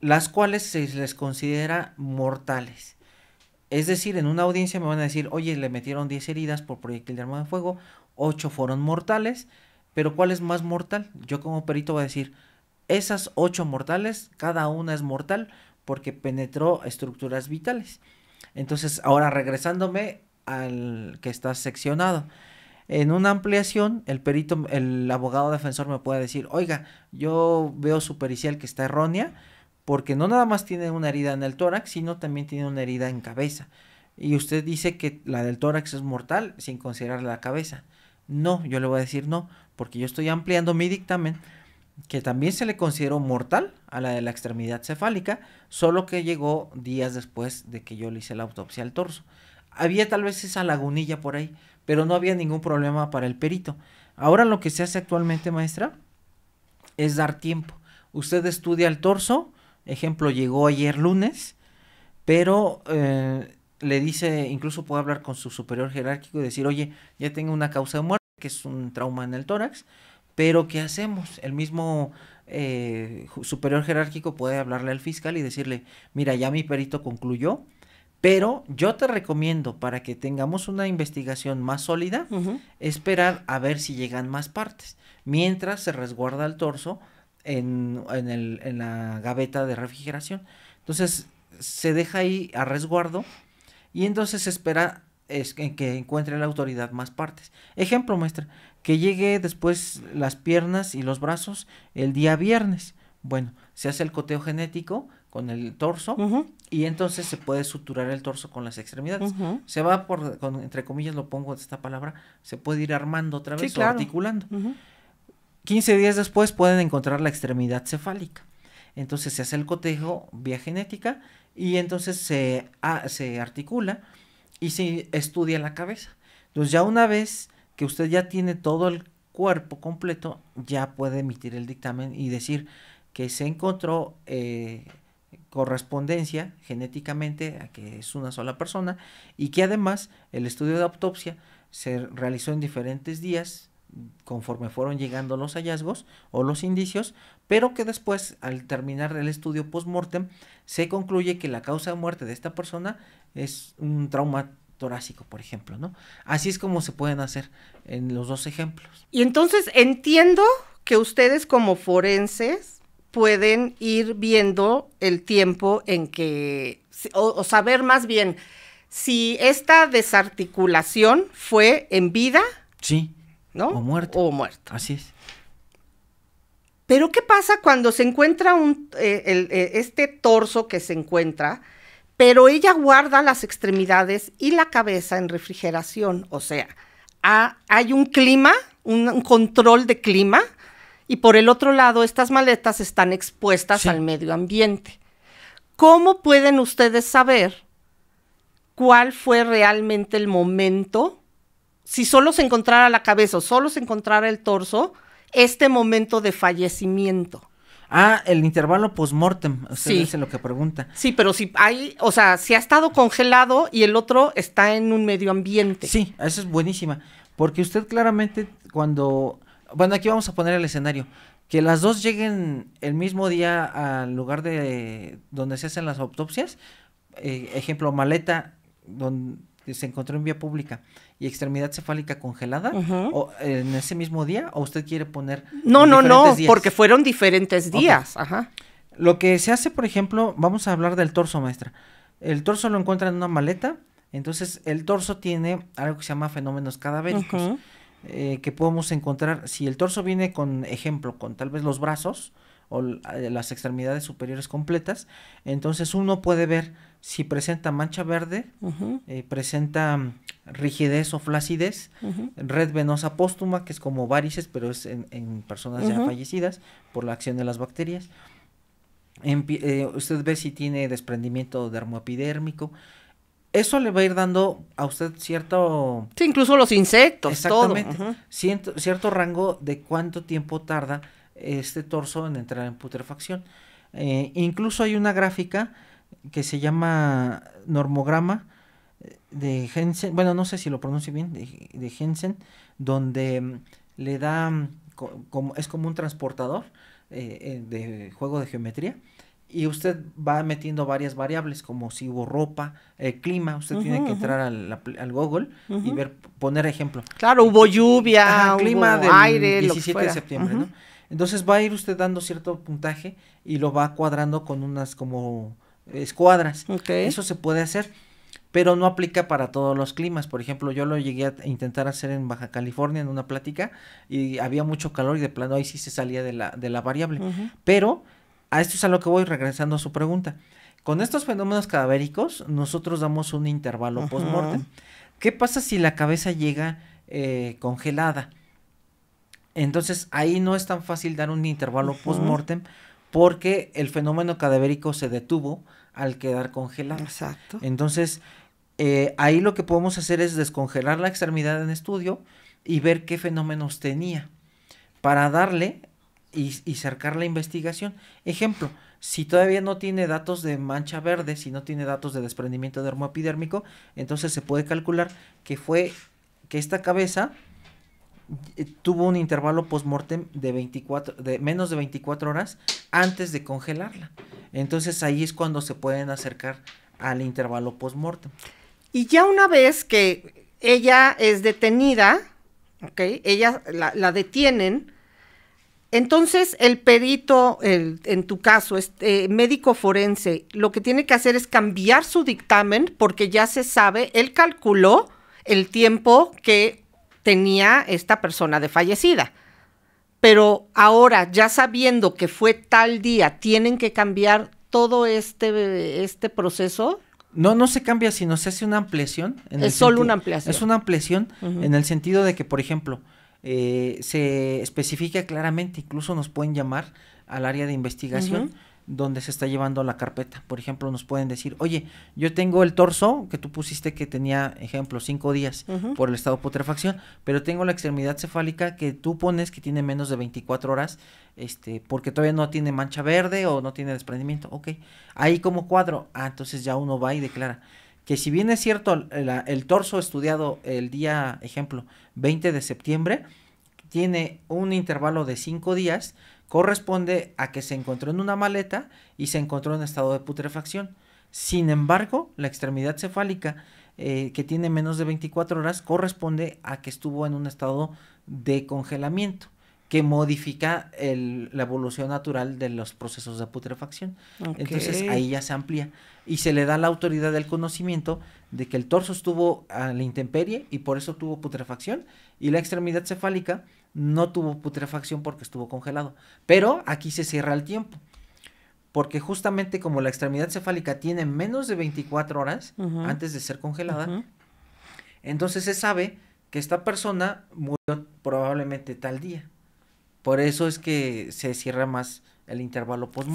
Las cuales se les considera mortales. Es decir, en una audiencia me van a decir, oye, le metieron 10 heridas por proyectil de arma de fuego, 8 fueron mortales, pero ¿cuál es más mortal? Yo como perito voy a decir, esas 8 mortales, cada una es mortal porque penetró estructuras vitales. Entonces, ahora regresándome al que está seccionado. En una ampliación, el perito, el abogado defensor me puede decir, oiga, yo veo su pericial que está errónea, porque no nada más tiene una herida en el tórax, sino también tiene una herida en cabeza. Y usted dice que la del tórax es mortal sin considerar la cabeza. No, yo le voy a decir no, porque yo estoy ampliando mi dictamen que también se le consideró mortal a la de la extremidad cefálica, solo que llegó días después de que yo le hice la autopsia al torso. Había tal vez esa lagunilla por ahí, pero no había ningún problema para el perito. Ahora lo que se hace actualmente, maestra, es dar tiempo. Usted estudia el torso, ejemplo, llegó ayer lunes, pero eh, le dice, incluso puede hablar con su superior jerárquico y decir, oye, ya tengo una causa de muerte, que es un trauma en el tórax, pero ¿qué hacemos? El mismo eh, superior jerárquico puede hablarle al fiscal y decirle, mira, ya mi perito concluyó, pero yo te recomiendo para que tengamos una investigación más sólida, esperar a ver si llegan más partes, mientras se resguarda el torso en, la gaveta de refrigeración. Entonces se deja ahí a resguardo y entonces espera es, en que encuentre la autoridad más partes. Ejemplo, maestra, que llegue después las piernas y los brazos el día viernes. Bueno, se hace el coteo genético con el torso y entonces se puede suturar el torso con las extremidades. Se va por, entre comillas lo pongo esta palabra, se puede ir armando otra vez o articulando. 15 días después pueden encontrar la extremidad cefálica. Entonces se hace el cotejo vía genética y entonces se, se articula y se estudia la cabeza. Entonces ya una vez que usted ya tiene todo el cuerpo completo, ya puede emitir el dictamen y decir que se encontró eh, correspondencia genéticamente a que es una sola persona y que además el estudio de autopsia se realizó en diferentes días conforme fueron llegando los hallazgos o los indicios, pero que después, al terminar el estudio post-mortem, se concluye que la causa de muerte de esta persona es un trauma torácico, por ejemplo, ¿no? Así es como se pueden hacer en los dos ejemplos. Y entonces entiendo que ustedes como forenses pueden ir viendo el tiempo en que, o, saber más bien si esta desarticulación fue en vida. Sí. ¿No? O muerto. O muerto. Así es. Pero ¿qué pasa cuando se encuentra un, eh, eh, este torso que se encuentra? pero ella guarda las extremidades y la cabeza en refrigeración, o sea, hay un clima, un, control de clima, y por el otro lado, estas maletas están expuestas al medio ambiente. ¿Cómo pueden ustedes saber cuál fue realmente el momento? Si solo se encontrara la cabeza o solo se encontrara el torso, este momento de fallecimiento. Ah, el intervalo postmortem, usted sí. dice lo que pregunta. Sí, pero si hay, o sea, si ha estado congelado y el otro está en un medio ambiente. Sí, eso es buenísima, porque usted claramente cuando, bueno, aquí vamos a poner el escenario, que las dos lleguen el mismo día al lugar de donde se hacen las autopsias, eh, ejemplo, maleta, donde se encontró en vía pública y extremidad cefálica congelada o, en ese mismo día o usted quiere poner no no no porque fueron diferentes días lo que se hace por ejemplo vamos a hablar del torso maestra el torso lo encuentra en una maleta entonces el torso tiene algo que se llama fenómenos cadavéricos eh, que podemos encontrar si el torso viene con ejemplo con tal vez los brazos o eh, las extremidades superiores completas, entonces uno puede ver si presenta mancha verde, eh, presenta mm, rigidez o flacidez, red venosa póstuma, que es como varices, pero es en, personas ya fallecidas por la acción de las bacterias. Eh, usted ve si tiene desprendimiento dermoepidérmico. Eso le va a ir dando a usted cierto... incluso los insectos, Exactamente, Cierto, cierto rango de cuánto tiempo tarda este torso en entrar en putrefacción. Eh, incluso hay una gráfica que se llama normograma eh, de Jensen, bueno, no sé si lo pronuncio bien, de, Hensen, donde mm, le da, mm, como, es como un transportador eh, de juego de geometría, y usted va metiendo varias variables, como si hubo ropa, el clima, usted tiene que entrar al, Google y ver, poner ejemplo. Claro, hubo lluvia, clima del aire, 17 de septiembre, ¿no? Entonces va a ir usted dando cierto puntaje y lo va cuadrando con unas como escuadras. Eso se puede hacer, pero no aplica para todos los climas. Por ejemplo, yo lo llegué a intentar hacer en Baja California en una plática y había mucho calor y de plano ahí sí se salía de la, de la variable. Pero a esto es a lo que voy regresando a su pregunta. Con estos fenómenos cadavéricos, nosotros damos un intervalo ¿Qué pasa si la cabeza llega eh, congelada? Entonces ahí no es tan fácil dar un intervalo post-mortem porque el fenómeno cadavérico se detuvo al quedar congelado. Exacto. Entonces eh, ahí lo que podemos hacer es descongelar la extremidad en estudio y ver qué fenómenos tenía para darle y, y cercar la investigación. Ejemplo, si todavía no tiene datos de mancha verde, si no tiene datos de desprendimiento dermoepidérmico, entonces se puede calcular que fue que esta cabeza eh, tuvo un intervalo post-mortem de 24, de menos de 24 horas antes de congelarla. Entonces ahí es cuando se pueden acercar al intervalo post-mortem. Y ya una vez que ella es detenida, ¿ok? Ella la, detienen. Entonces el perito, en tu caso, este, eh, médico forense, lo que tiene que hacer es cambiar su dictamen porque ya se sabe, él calculó el tiempo que tenía esta persona de fallecida. Pero ahora, ya sabiendo que fue tal día, ¿tienen que cambiar todo este, este proceso? No, no se cambia, sino se hace una ampliación. es solo una ampliación. Es una ampliación en el sentido de que, por ejemplo, eh, se especifica claramente, incluso nos pueden llamar al área de investigación donde se está llevando la carpeta. Por ejemplo, nos pueden decir, oye, yo tengo el torso que tú pusiste que tenía, ejemplo, cinco días por el estado de putrefacción, pero tengo la extremidad cefálica que tú pones que tiene menos de 24 horas, este, porque todavía no tiene mancha verde o no tiene desprendimiento. Ok, ahí como cuadro, ah, entonces ya uno va y declara que si bien es cierto el, torso estudiado el día, ejemplo, 20 de septiembre, tiene un intervalo de cinco días, corresponde a que se encontró en una maleta y se encontró en estado de putrefacción. Sin embargo, la extremidad cefálica eh, que tiene menos de 24 horas corresponde a que estuvo en un estado de congelamiento que modifica la evolución natural de los procesos de putrefacción. Entonces ahí ya se amplía y se le da la autoridad del conocimiento de que el torso estuvo a la intemperie y por eso tuvo putrefacción y la extremidad cefálica no tuvo putrefacción porque estuvo congelado. Pero aquí se cierra el tiempo. Porque justamente como la extremidad cefálica tiene menos de 24 horas antes de ser congelada, entonces se sabe que esta persona murió probablemente tal día. Por eso es que se cierra más el intervalo post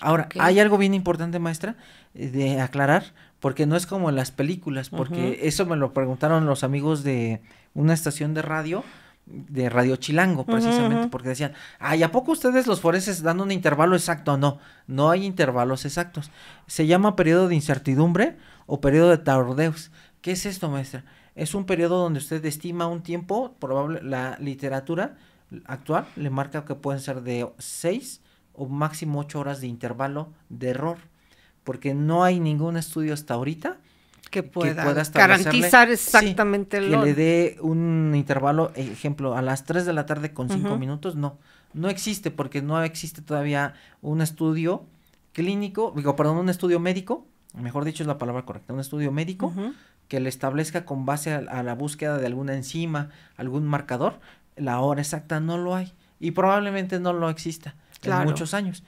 Ahora, hay algo bien importante, maestra, eh, de aclarar, porque no es como en las películas, porque eso me lo preguntaron los amigos de una estación de radio de Radio Chilango, precisamente, porque decían, ay, ¿a poco ustedes los forenses dan un intervalo exacto? No, no hay intervalos exactos. Se llama periodo de incertidumbre o periodo de tardeus. ¿Qué es esto, maestra? Es un periodo donde usted estima un tiempo, probable, la literatura actual le marca que pueden ser de seis o máximo 8 horas de intervalo de error, porque no hay ningún estudio hasta ahorita que pueda, garantizar exactamente Que le dé un intervalo, ejemplo, a las 3 de la tarde con 5 minutos, no. No existe porque no existe todavía un estudio clínico, digo, perdón, un estudio médico, mejor dicho es la palabra correcta, un estudio médico que le establezca con base a, la búsqueda de alguna enzima, algún marcador, la hora exacta no lo hay y probablemente no lo exista en muchos años.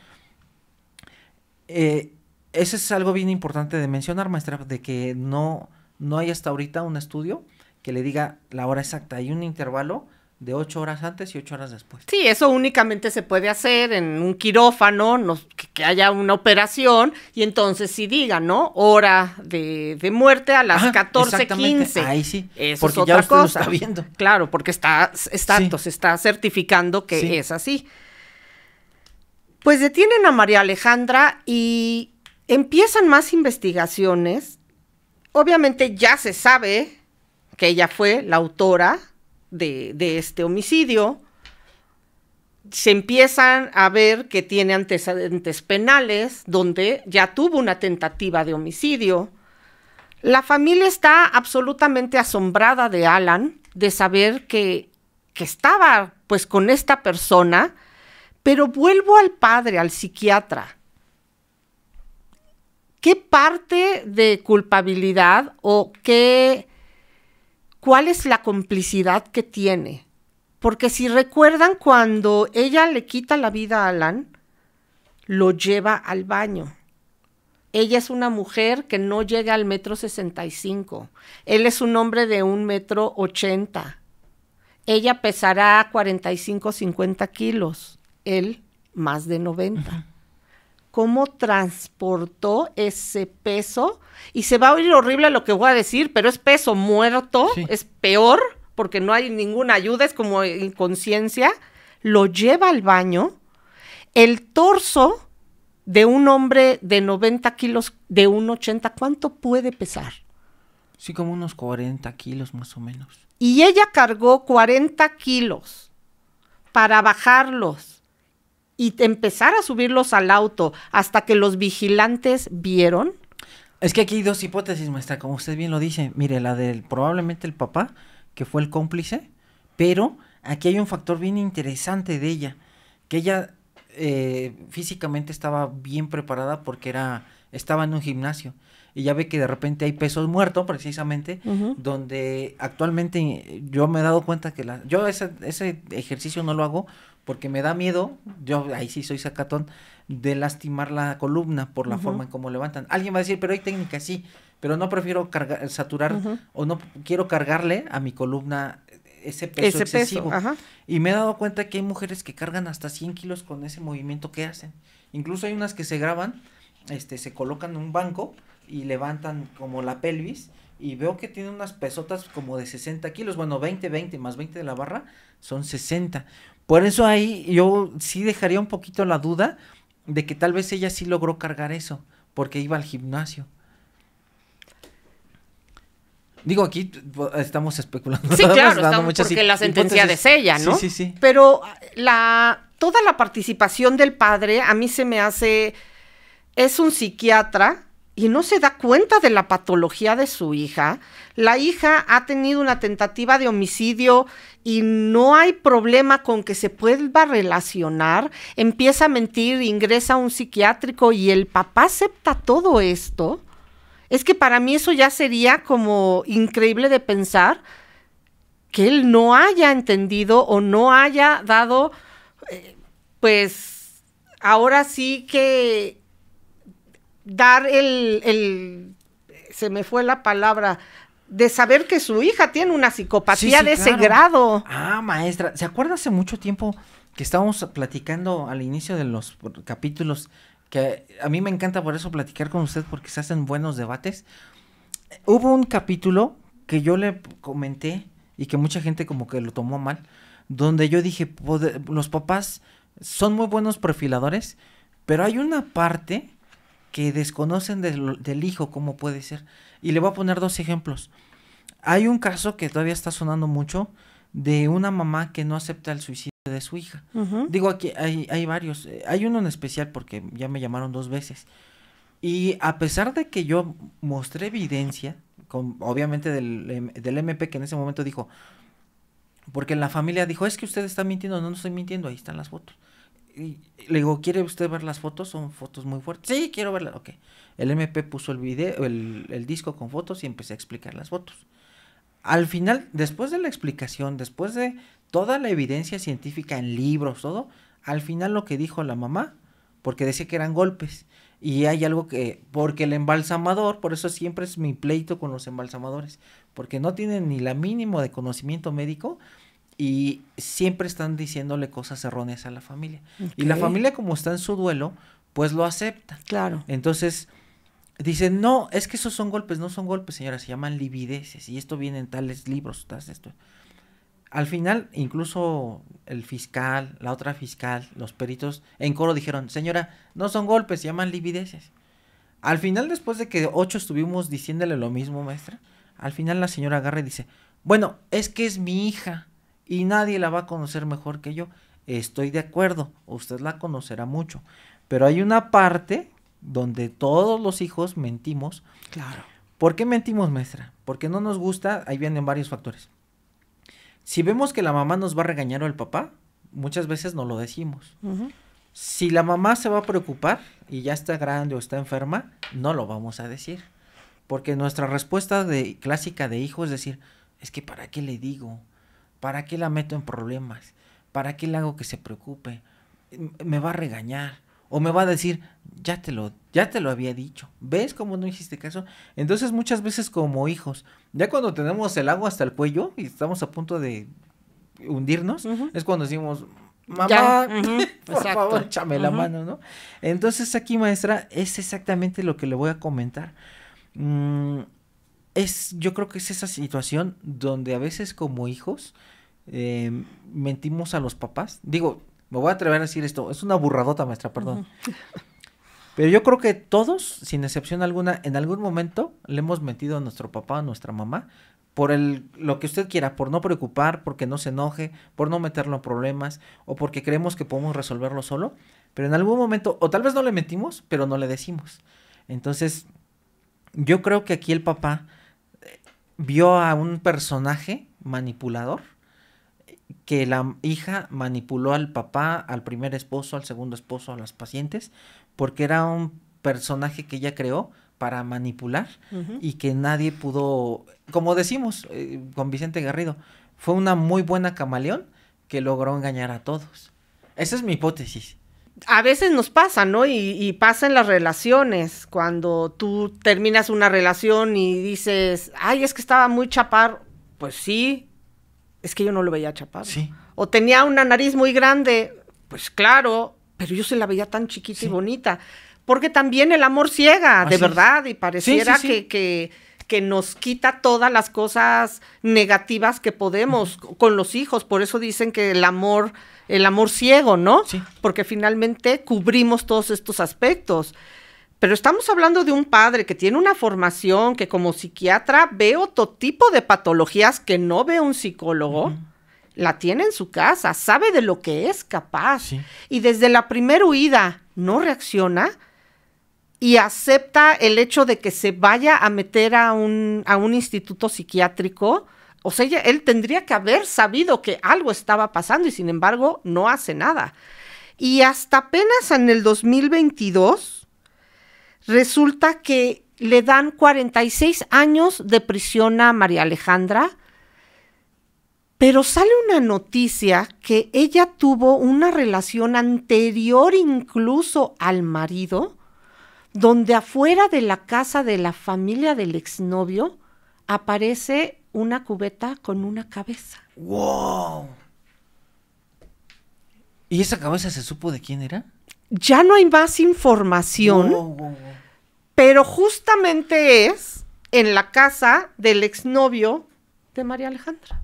Eh, eso es algo bien importante de mencionar, maestra, de que no, no hay hasta ahorita un estudio que le diga la hora exacta. Hay un intervalo de ocho horas antes y ocho horas después. Sí, eso únicamente se puede hacer en un quirófano, que, haya una operación y entonces sí diga, ¿no? Hora de, muerte a las 14.15. Ahí sí. porque ya Lo está viendo. Claro, porque está, está, se está certificando que es así. Pues detienen a María Alejandra y Empiezan más investigaciones. Obviamente ya se sabe que ella fue la autora de, este homicidio. Se empiezan a ver que tiene antecedentes penales, donde ya tuvo una tentativa de homicidio. La familia está absolutamente asombrada de Alan, de saber que, que estaba pues con esta persona, pero vuelvo al padre, al psiquiatra. ¿Qué parte de culpabilidad o qué, cuál es la complicidad que tiene? Porque si recuerdan cuando ella le quita la vida a Alan, lo lleva al baño. Ella es una mujer que no llega al metro 65. Él es un hombre de un metro 80. Ella pesará 45, 50 kilos. Él más de 90 cómo transportó ese peso. Y se va a oír horrible lo que voy a decir, pero es peso muerto, es peor, porque no hay ninguna ayuda, es como inconsciencia. Lo lleva al baño. El torso de un hombre de 90 kilos, de un 80, ¿cuánto puede pesar? Sí, como unos 40 kilos más o menos. Y ella cargó 40 kilos para bajarlos y empezar a subirlos al auto hasta que los vigilantes vieron? Es que aquí hay dos hipótesis, maestra, como usted bien lo dice. Mire, la del probablemente el papá, que fue el cómplice, pero aquí hay un factor bien interesante de ella, que ella eh, físicamente estaba bien preparada porque era, estaba en un gimnasio y ya ve que de repente hay pesos muertos precisamente, donde actualmente yo me he dado cuenta que la, yo ese, ejercicio no lo hago porque me da miedo, yo ahí sí soy sacatón, de lastimar la columna por la forma en cómo levantan. Alguien va a decir, pero hay técnicas, sí, pero no prefiero cargar, saturar o no quiero cargarle a mi columna ese peso excesivo. Y me he dado cuenta que hay mujeres que cargan hasta 100 kilos con ese movimiento que hacen. Incluso hay unas que se graban, este, se colocan en un banco y levantan como la pelvis y veo que tiene unas pesotas como de 60 kilos, bueno, 20, 20 más 20 de la barra son 60. Por eso ahí yo sí dejaría un poquito la duda de que tal vez ella sí logró cargar eso, porque iba al gimnasio. Digo, aquí estamos especulando. Sí, claro, porque la sentencia de ella, ¿no? Sí, sí, sí. Pero ah, la, toda la participación del padre a mí se me hace... Es un psiquiatra, y no se da cuenta de la patología de su hija. La hija ha tenido una tentativa de homicidio y no hay problema con que se pueda relacionar. Empieza a mentir, ingresa a un psiquiátrico y el papá acepta todo esto. Es que para mí eso ya sería como increíble de pensar que él no haya entendido o no haya dado, eh, pues ahora sí que dar el, el, se me fue la palabra, de saber que su hija tiene una psicopatía de ese grado. Ah, maestra, ¿se acuerda hace mucho tiempo que estábamos platicando al inicio de los capítulos? Que a mí me encanta por eso platicar con usted porque se hacen buenos debates. Hubo un capítulo que yo le comenté y que mucha gente como que lo tomó mal, donde yo dije, los papás son muy buenos perfiladores, pero hay una parte que desconocen del, hijo cómo puede ser. Y le voy a poner dos ejemplos. Hay un caso que todavía está sonando mucho de una mamá que no acepta el suicidio de su hija. Digo, aquí hay, hay varios. Eh, hay uno en especial porque ya me llamaron dos veces. Y a pesar de que yo mostré evidencia, con, obviamente del, del, MP que en ese momento dijo, porque la familia dijo, es que usted está mintiendo, no, no estoy mintiendo, ahí están las fotos le digo, ¿quiere usted ver las fotos? Son fotos muy fuertes. Sí, quiero verlas. Ok. El MP puso el video, el, disco con fotos y empecé a explicar las fotos. Al final, después de la explicación, después de toda la evidencia científica en libros, todo, al final lo que dijo la mamá, porque decía que eran golpes. Y hay algo que, porque el embalsamador, por eso siempre es mi pleito con los embalsamadores, porque no tienen ni la mínimo de conocimiento médico, y siempre están diciéndole cosas erróneas a la familia. Y la familia como está en su duelo, pues lo acepta. Claro. Entonces, dicen, no, es que esos son golpes, no son golpes, señora, se llaman livideces y esto viene en tales libros, tales esto. Al final, incluso el fiscal, la otra fiscal, los peritos en coro dijeron, señora, no son golpes, se llaman livideces. Al final, después de que ocho estuvimos diciéndole lo mismo, maestra, al final la señora agarra y dice, bueno, es que es mi hija y nadie la va a conocer mejor que yo. Estoy de acuerdo, usted la conocerá mucho. Pero hay una parte donde todos los hijos mentimos. Claro. ¿Por qué mentimos, maestra? Porque no nos gusta, ahí vienen varios factores. Si vemos que la mamá nos va a regañar o el papá, muchas veces no lo decimos. Si la mamá se va a preocupar y ya está grande o está enferma, no lo vamos a decir. Porque nuestra respuesta de, clásica de hijo es decir, es que para qué le digo, ¿Para qué la meto en problemas? ¿Para qué le hago que se preocupe? Me va a regañar o me va a decir, ya te lo, ya te lo había dicho. ¿Ves cómo no hiciste caso? Entonces muchas veces como hijos, ya cuando tenemos el agua hasta el cuello y estamos a punto de hundirnos, es cuando decimos, mamá, por favor, échame la mano, ¿no? Entonces aquí, maestra, es exactamente lo que le voy a comentar. Mm, es, yo creo que es esa situación donde a veces como hijos em, mentimos a los papás. Digo, me voy a atrever a decir esto, es una burradota maestra, perdón. Pero yo creo que todos, sin excepción alguna, en algún momento le hemos mentido a nuestro papá, a nuestra mamá, por el, lo que usted quiera, por no preocupar, porque no se enoje, por no meterlo en problemas, o porque creemos que podemos resolverlo solo. Pero en algún momento, o tal vez no le mentimos, pero no le decimos. Entonces, yo creo que aquí el papá vio a un personaje manipulador que la hija manipuló al papá, al primer esposo, al segundo esposo, a las pacientes, porque era un personaje que ella creó para manipular y que nadie pudo, como decimos eh, con Vicente Garrido, fue una muy buena camaleón que logró engañar a todos. Esa es mi hipótesis a veces nos pasa, ¿no? Y, pasa en las relaciones, cuando tú terminas una relación y dices, ay, es que estaba muy chapar, pues sí, es que yo no lo veía chapar. Sí. O tenía una nariz muy grande, pues claro, pero yo se la veía tan chiquita y bonita. Porque también el amor ciega, de verdad, y pareciera que, que, nos quita todas las cosas negativas que podemos con los hijos. Por eso dicen que el amor el amor ciego, ¿no? Sí. Porque finalmente cubrimos todos estos aspectos. Pero estamos hablando de un padre que tiene una formación, que como psiquiatra ve otro tipo de patologías que no ve un psicólogo. La tiene en su casa, sabe de lo que es capaz. Y desde la primera huida no reacciona y acepta el hecho de que se vaya a meter a un, a un instituto psiquiátrico o sea, él tendría que haber sabido que algo estaba pasando y sin embargo no hace nada. Y hasta apenas en el 2022 resulta que le dan 46 años de prisión a María Alejandra, pero sale una noticia que ella tuvo una relación anterior incluso al marido, donde afuera de la casa de la familia del exnovio aparece una cubeta con una cabeza. ¡Wow! ¿Y esa cabeza se supo de quién era? Ya no hay más información, pero justamente es en la casa del exnovio de María Alejandra.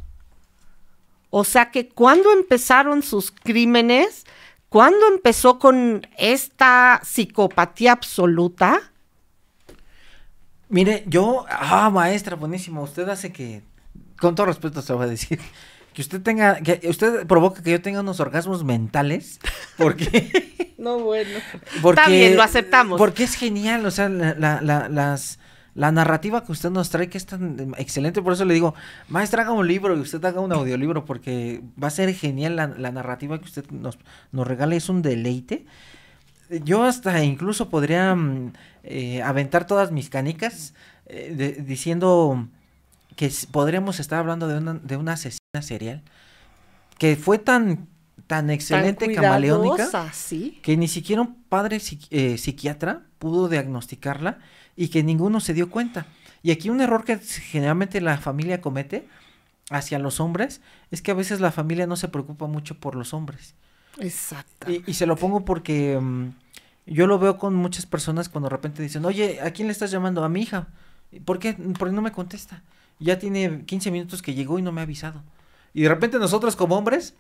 O sea que cuando empezaron sus crímenes, cuando empezó con esta psicopatía absoluta, Mire, yo, ah, maestra, buenísimo, usted hace que, con todo respeto se lo voy a decir, que usted tenga, que usted provoque que yo tenga unos orgasmos mentales, porque... no, bueno. Porque, lo aceptamos. Porque es genial, o sea, la, la, la, las, la narrativa que usted nos trae, que es tan excelente, por eso le digo, maestra, haga un libro y usted haga un audiolibro, porque va a ser genial la, narrativa que usted nos, nos regala, es un deleite yo hasta incluso podría mm, eh, aventar todas mis canicas eh, diciendo que podríamos estar hablando de una, de una asesina serial que fue tan tan excelente camaleónica que ni siquiera un padre eh, psiquiatra pudo diagnosticarla y que ninguno se dio cuenta. Y aquí un error que generalmente la familia comete hacia los hombres es que a veces la familia no se preocupa mucho por los hombres. Exacto. Y, se lo pongo porque mm, yo lo veo con muchas personas cuando de repente dicen, oye, ¿a quién le estás llamando? A mi hija. ¿Por qué? no me contesta. Ya tiene 15 minutos que llegó y no me ha avisado. Y de repente nosotros como hombres,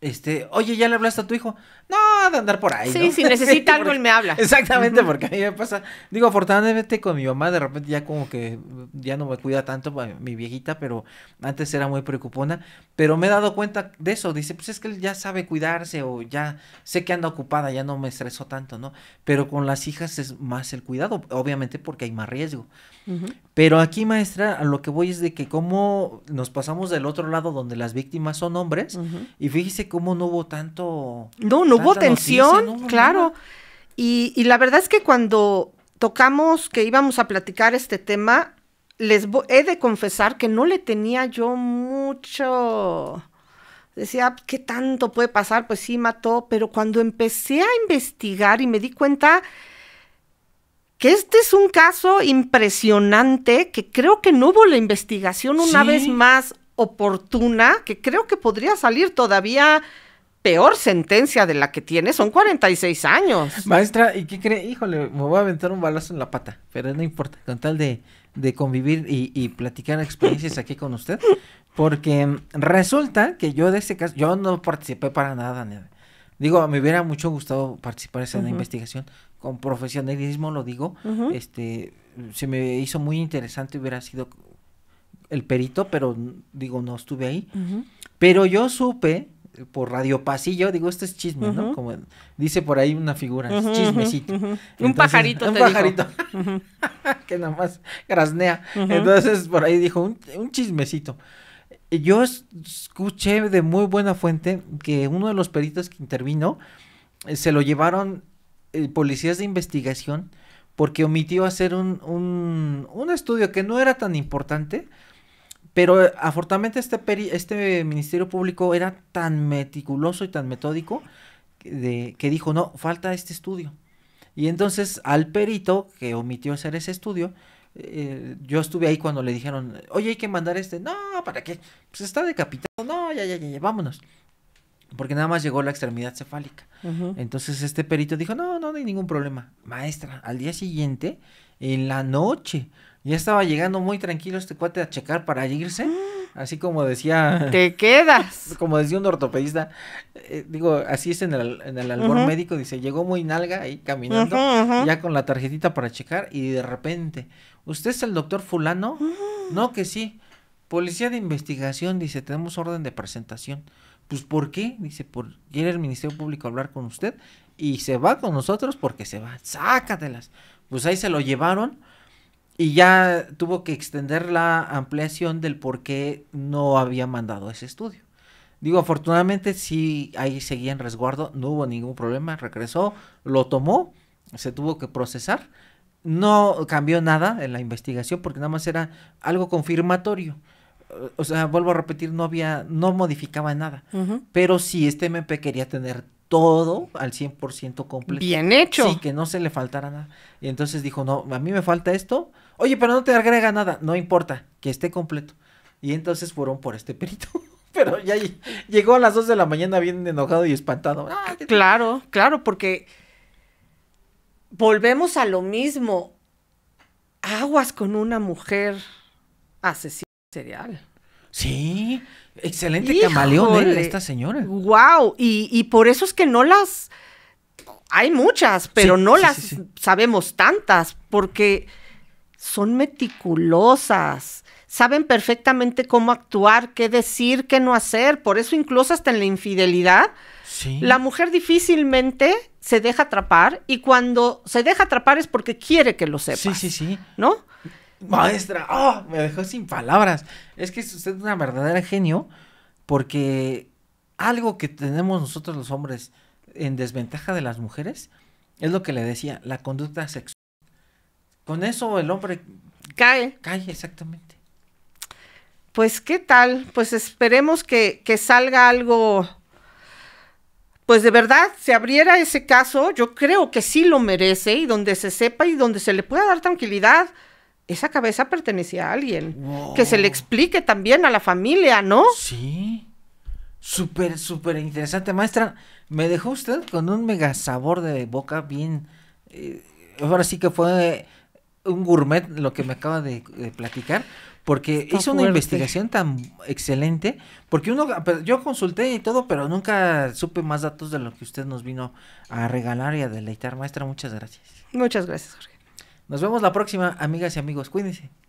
este, oye, ¿ya le hablaste a tu hijo? No, de andar por ahí. Sí, si necesita algo, él me habla. Exactamente, porque a mí me pasa. Digo, afortunadamente con mi mamá, de repente ya como que ya no me cuida tanto mi viejita, pero antes era muy preocupona. Pero me he dado cuenta de eso. Dice, pues es que él ya sabe cuidarse o ya sé que anda ocupada, ya no me estresó tanto, ¿no? Pero con las hijas es más el cuidado, obviamente porque hay más riesgo. Pero aquí, maestra, a lo que voy es de que como nos pasamos del otro lado donde las víctimas son hombres, y fíjese cómo no hubo tanto. No, no hubo claro. Y, la verdad es que cuando tocamos que íbamos a platicar este tema, les he de confesar que no le tenía yo mucho... Decía, ah, ¿qué tanto puede pasar? Pues sí, mató, pero cuando empecé a investigar y me di cuenta que este es un caso impresionante, que creo que no hubo la investigación una vez más oportuna, que creo que podría salir todavía peor sentencia de la que tiene son 46 años. Maestra, ¿y qué cree? Híjole, me voy a aventar un balazo en la pata, pero no importa, con tal de, convivir y, platicar experiencias aquí con usted, porque resulta que yo de ese caso, yo no participé para nada, ni, digo, me hubiera mucho gustado participar en esa investigación, con profesionalismo lo digo, este, se me hizo muy interesante, hubiera sido el perito, pero digo, no estuve ahí, pero yo supe por Radio Pasillo, digo, esto es chisme, ¿no? Como dice por ahí una figura, chismecito. un pajarito. Un pajarito. que nada más grasnea. Entonces por ahí dijo, un, chismecito. Yo escuché de muy buena fuente que uno de los peritos que intervino eh, se lo llevaron eh, policías de investigación porque omitió hacer un, un estudio que no era tan importante pero eh, afortunadamente este, este Ministerio Público era tan meticuloso y tan metódico que dijo, no, falta este estudio. Y entonces al perito que omitió hacer ese estudio, eh, yo estuve ahí cuando le dijeron, oye, hay que mandar este, no, ¿para qué? Pues está decapitado, no, ya, ya, ya, vámonos. Porque nada más llegó la extremidad cefálica. Entonces este perito dijo, no, no, no hay ningún problema. Maestra, al día siguiente, en la noche, ya estaba llegando muy tranquilo este cuate a checar para irse. Ah. Así como decía. ¡Te quedas! Como decía un ortopedista. Eh, digo, así es en el, albor médico. Dice: llegó muy nalga ahí caminando, ya con la tarjetita para checar. Y de repente, ¿usted es el doctor Fulano? No, que sí. Policía de investigación, dice: tenemos orden de presentación. Pues, ¿por qué? Dice: por quiere el Ministerio Público hablar con usted. Y se va con nosotros porque se va. Sácatelas. Pues ahí se lo llevaron y ya tuvo que extender la ampliación del por qué no había mandado ese estudio. Digo, afortunadamente sí, ahí seguía en resguardo, no hubo ningún problema, regresó, lo tomó, se tuvo que procesar. No cambió nada en la investigación porque nada más era algo confirmatorio. Eh, o sea, vuelvo a repetir, no había, no modificaba nada. Pero sí, este MP quería tener todo al 100% completo. Bien hecho. Sí, que no se le faltara nada. Y entonces dijo, no, a mí me falta esto, Oye, pero no te agrega nada. No importa, que esté completo. Y entonces fueron por este perito. Pero ya llegó a las 2 de la mañana bien enojado y espantado. Ah, claro, claro, porque volvemos a lo mismo. Aguas con una mujer asesina serial. Sí, excelente camaleón ¿eh? esta señora. Wow, y, por eso es que no las hay muchas, pero no las sabemos tantas, porque son meticulosas, saben perfectamente cómo actuar, qué decir, qué no hacer, por eso incluso hasta en la infidelidad, la mujer difícilmente se deja atrapar y cuando se deja atrapar es porque quiere que lo sepa. Sí, sí, sí. ¿No? Maestra, ah, me dejó sin palabras. Es que usted es una verdadera genio porque algo que tenemos nosotros los hombres en desventaja de las mujeres es lo que le decía, la conducta sexual. Con eso el hombre cae. Cae, exactamente. Pues qué tal, pues esperemos que, salga algo, pues de verdad, si abriera ese caso, yo creo que sí lo merece y donde se sepa y donde se le pueda dar tranquilidad esa cabeza pertenecía a alguien. Que se le explique también a la familia, ¿no? Sí. Súper, súper interesante, maestra. Me dejó usted con un mega sabor de boca bien... Eh, ahora sí que fue un gourmet lo que me acaba de, platicar, porque hizo una investigación tan excelente, porque uno, yo consulté y todo, pero nunca supe más datos de lo que usted nos vino a regalar y a deleitar, maestra. Muchas gracias. Muchas gracias, Jorge. Nos vemos la próxima, amigas y amigos. Cuídense.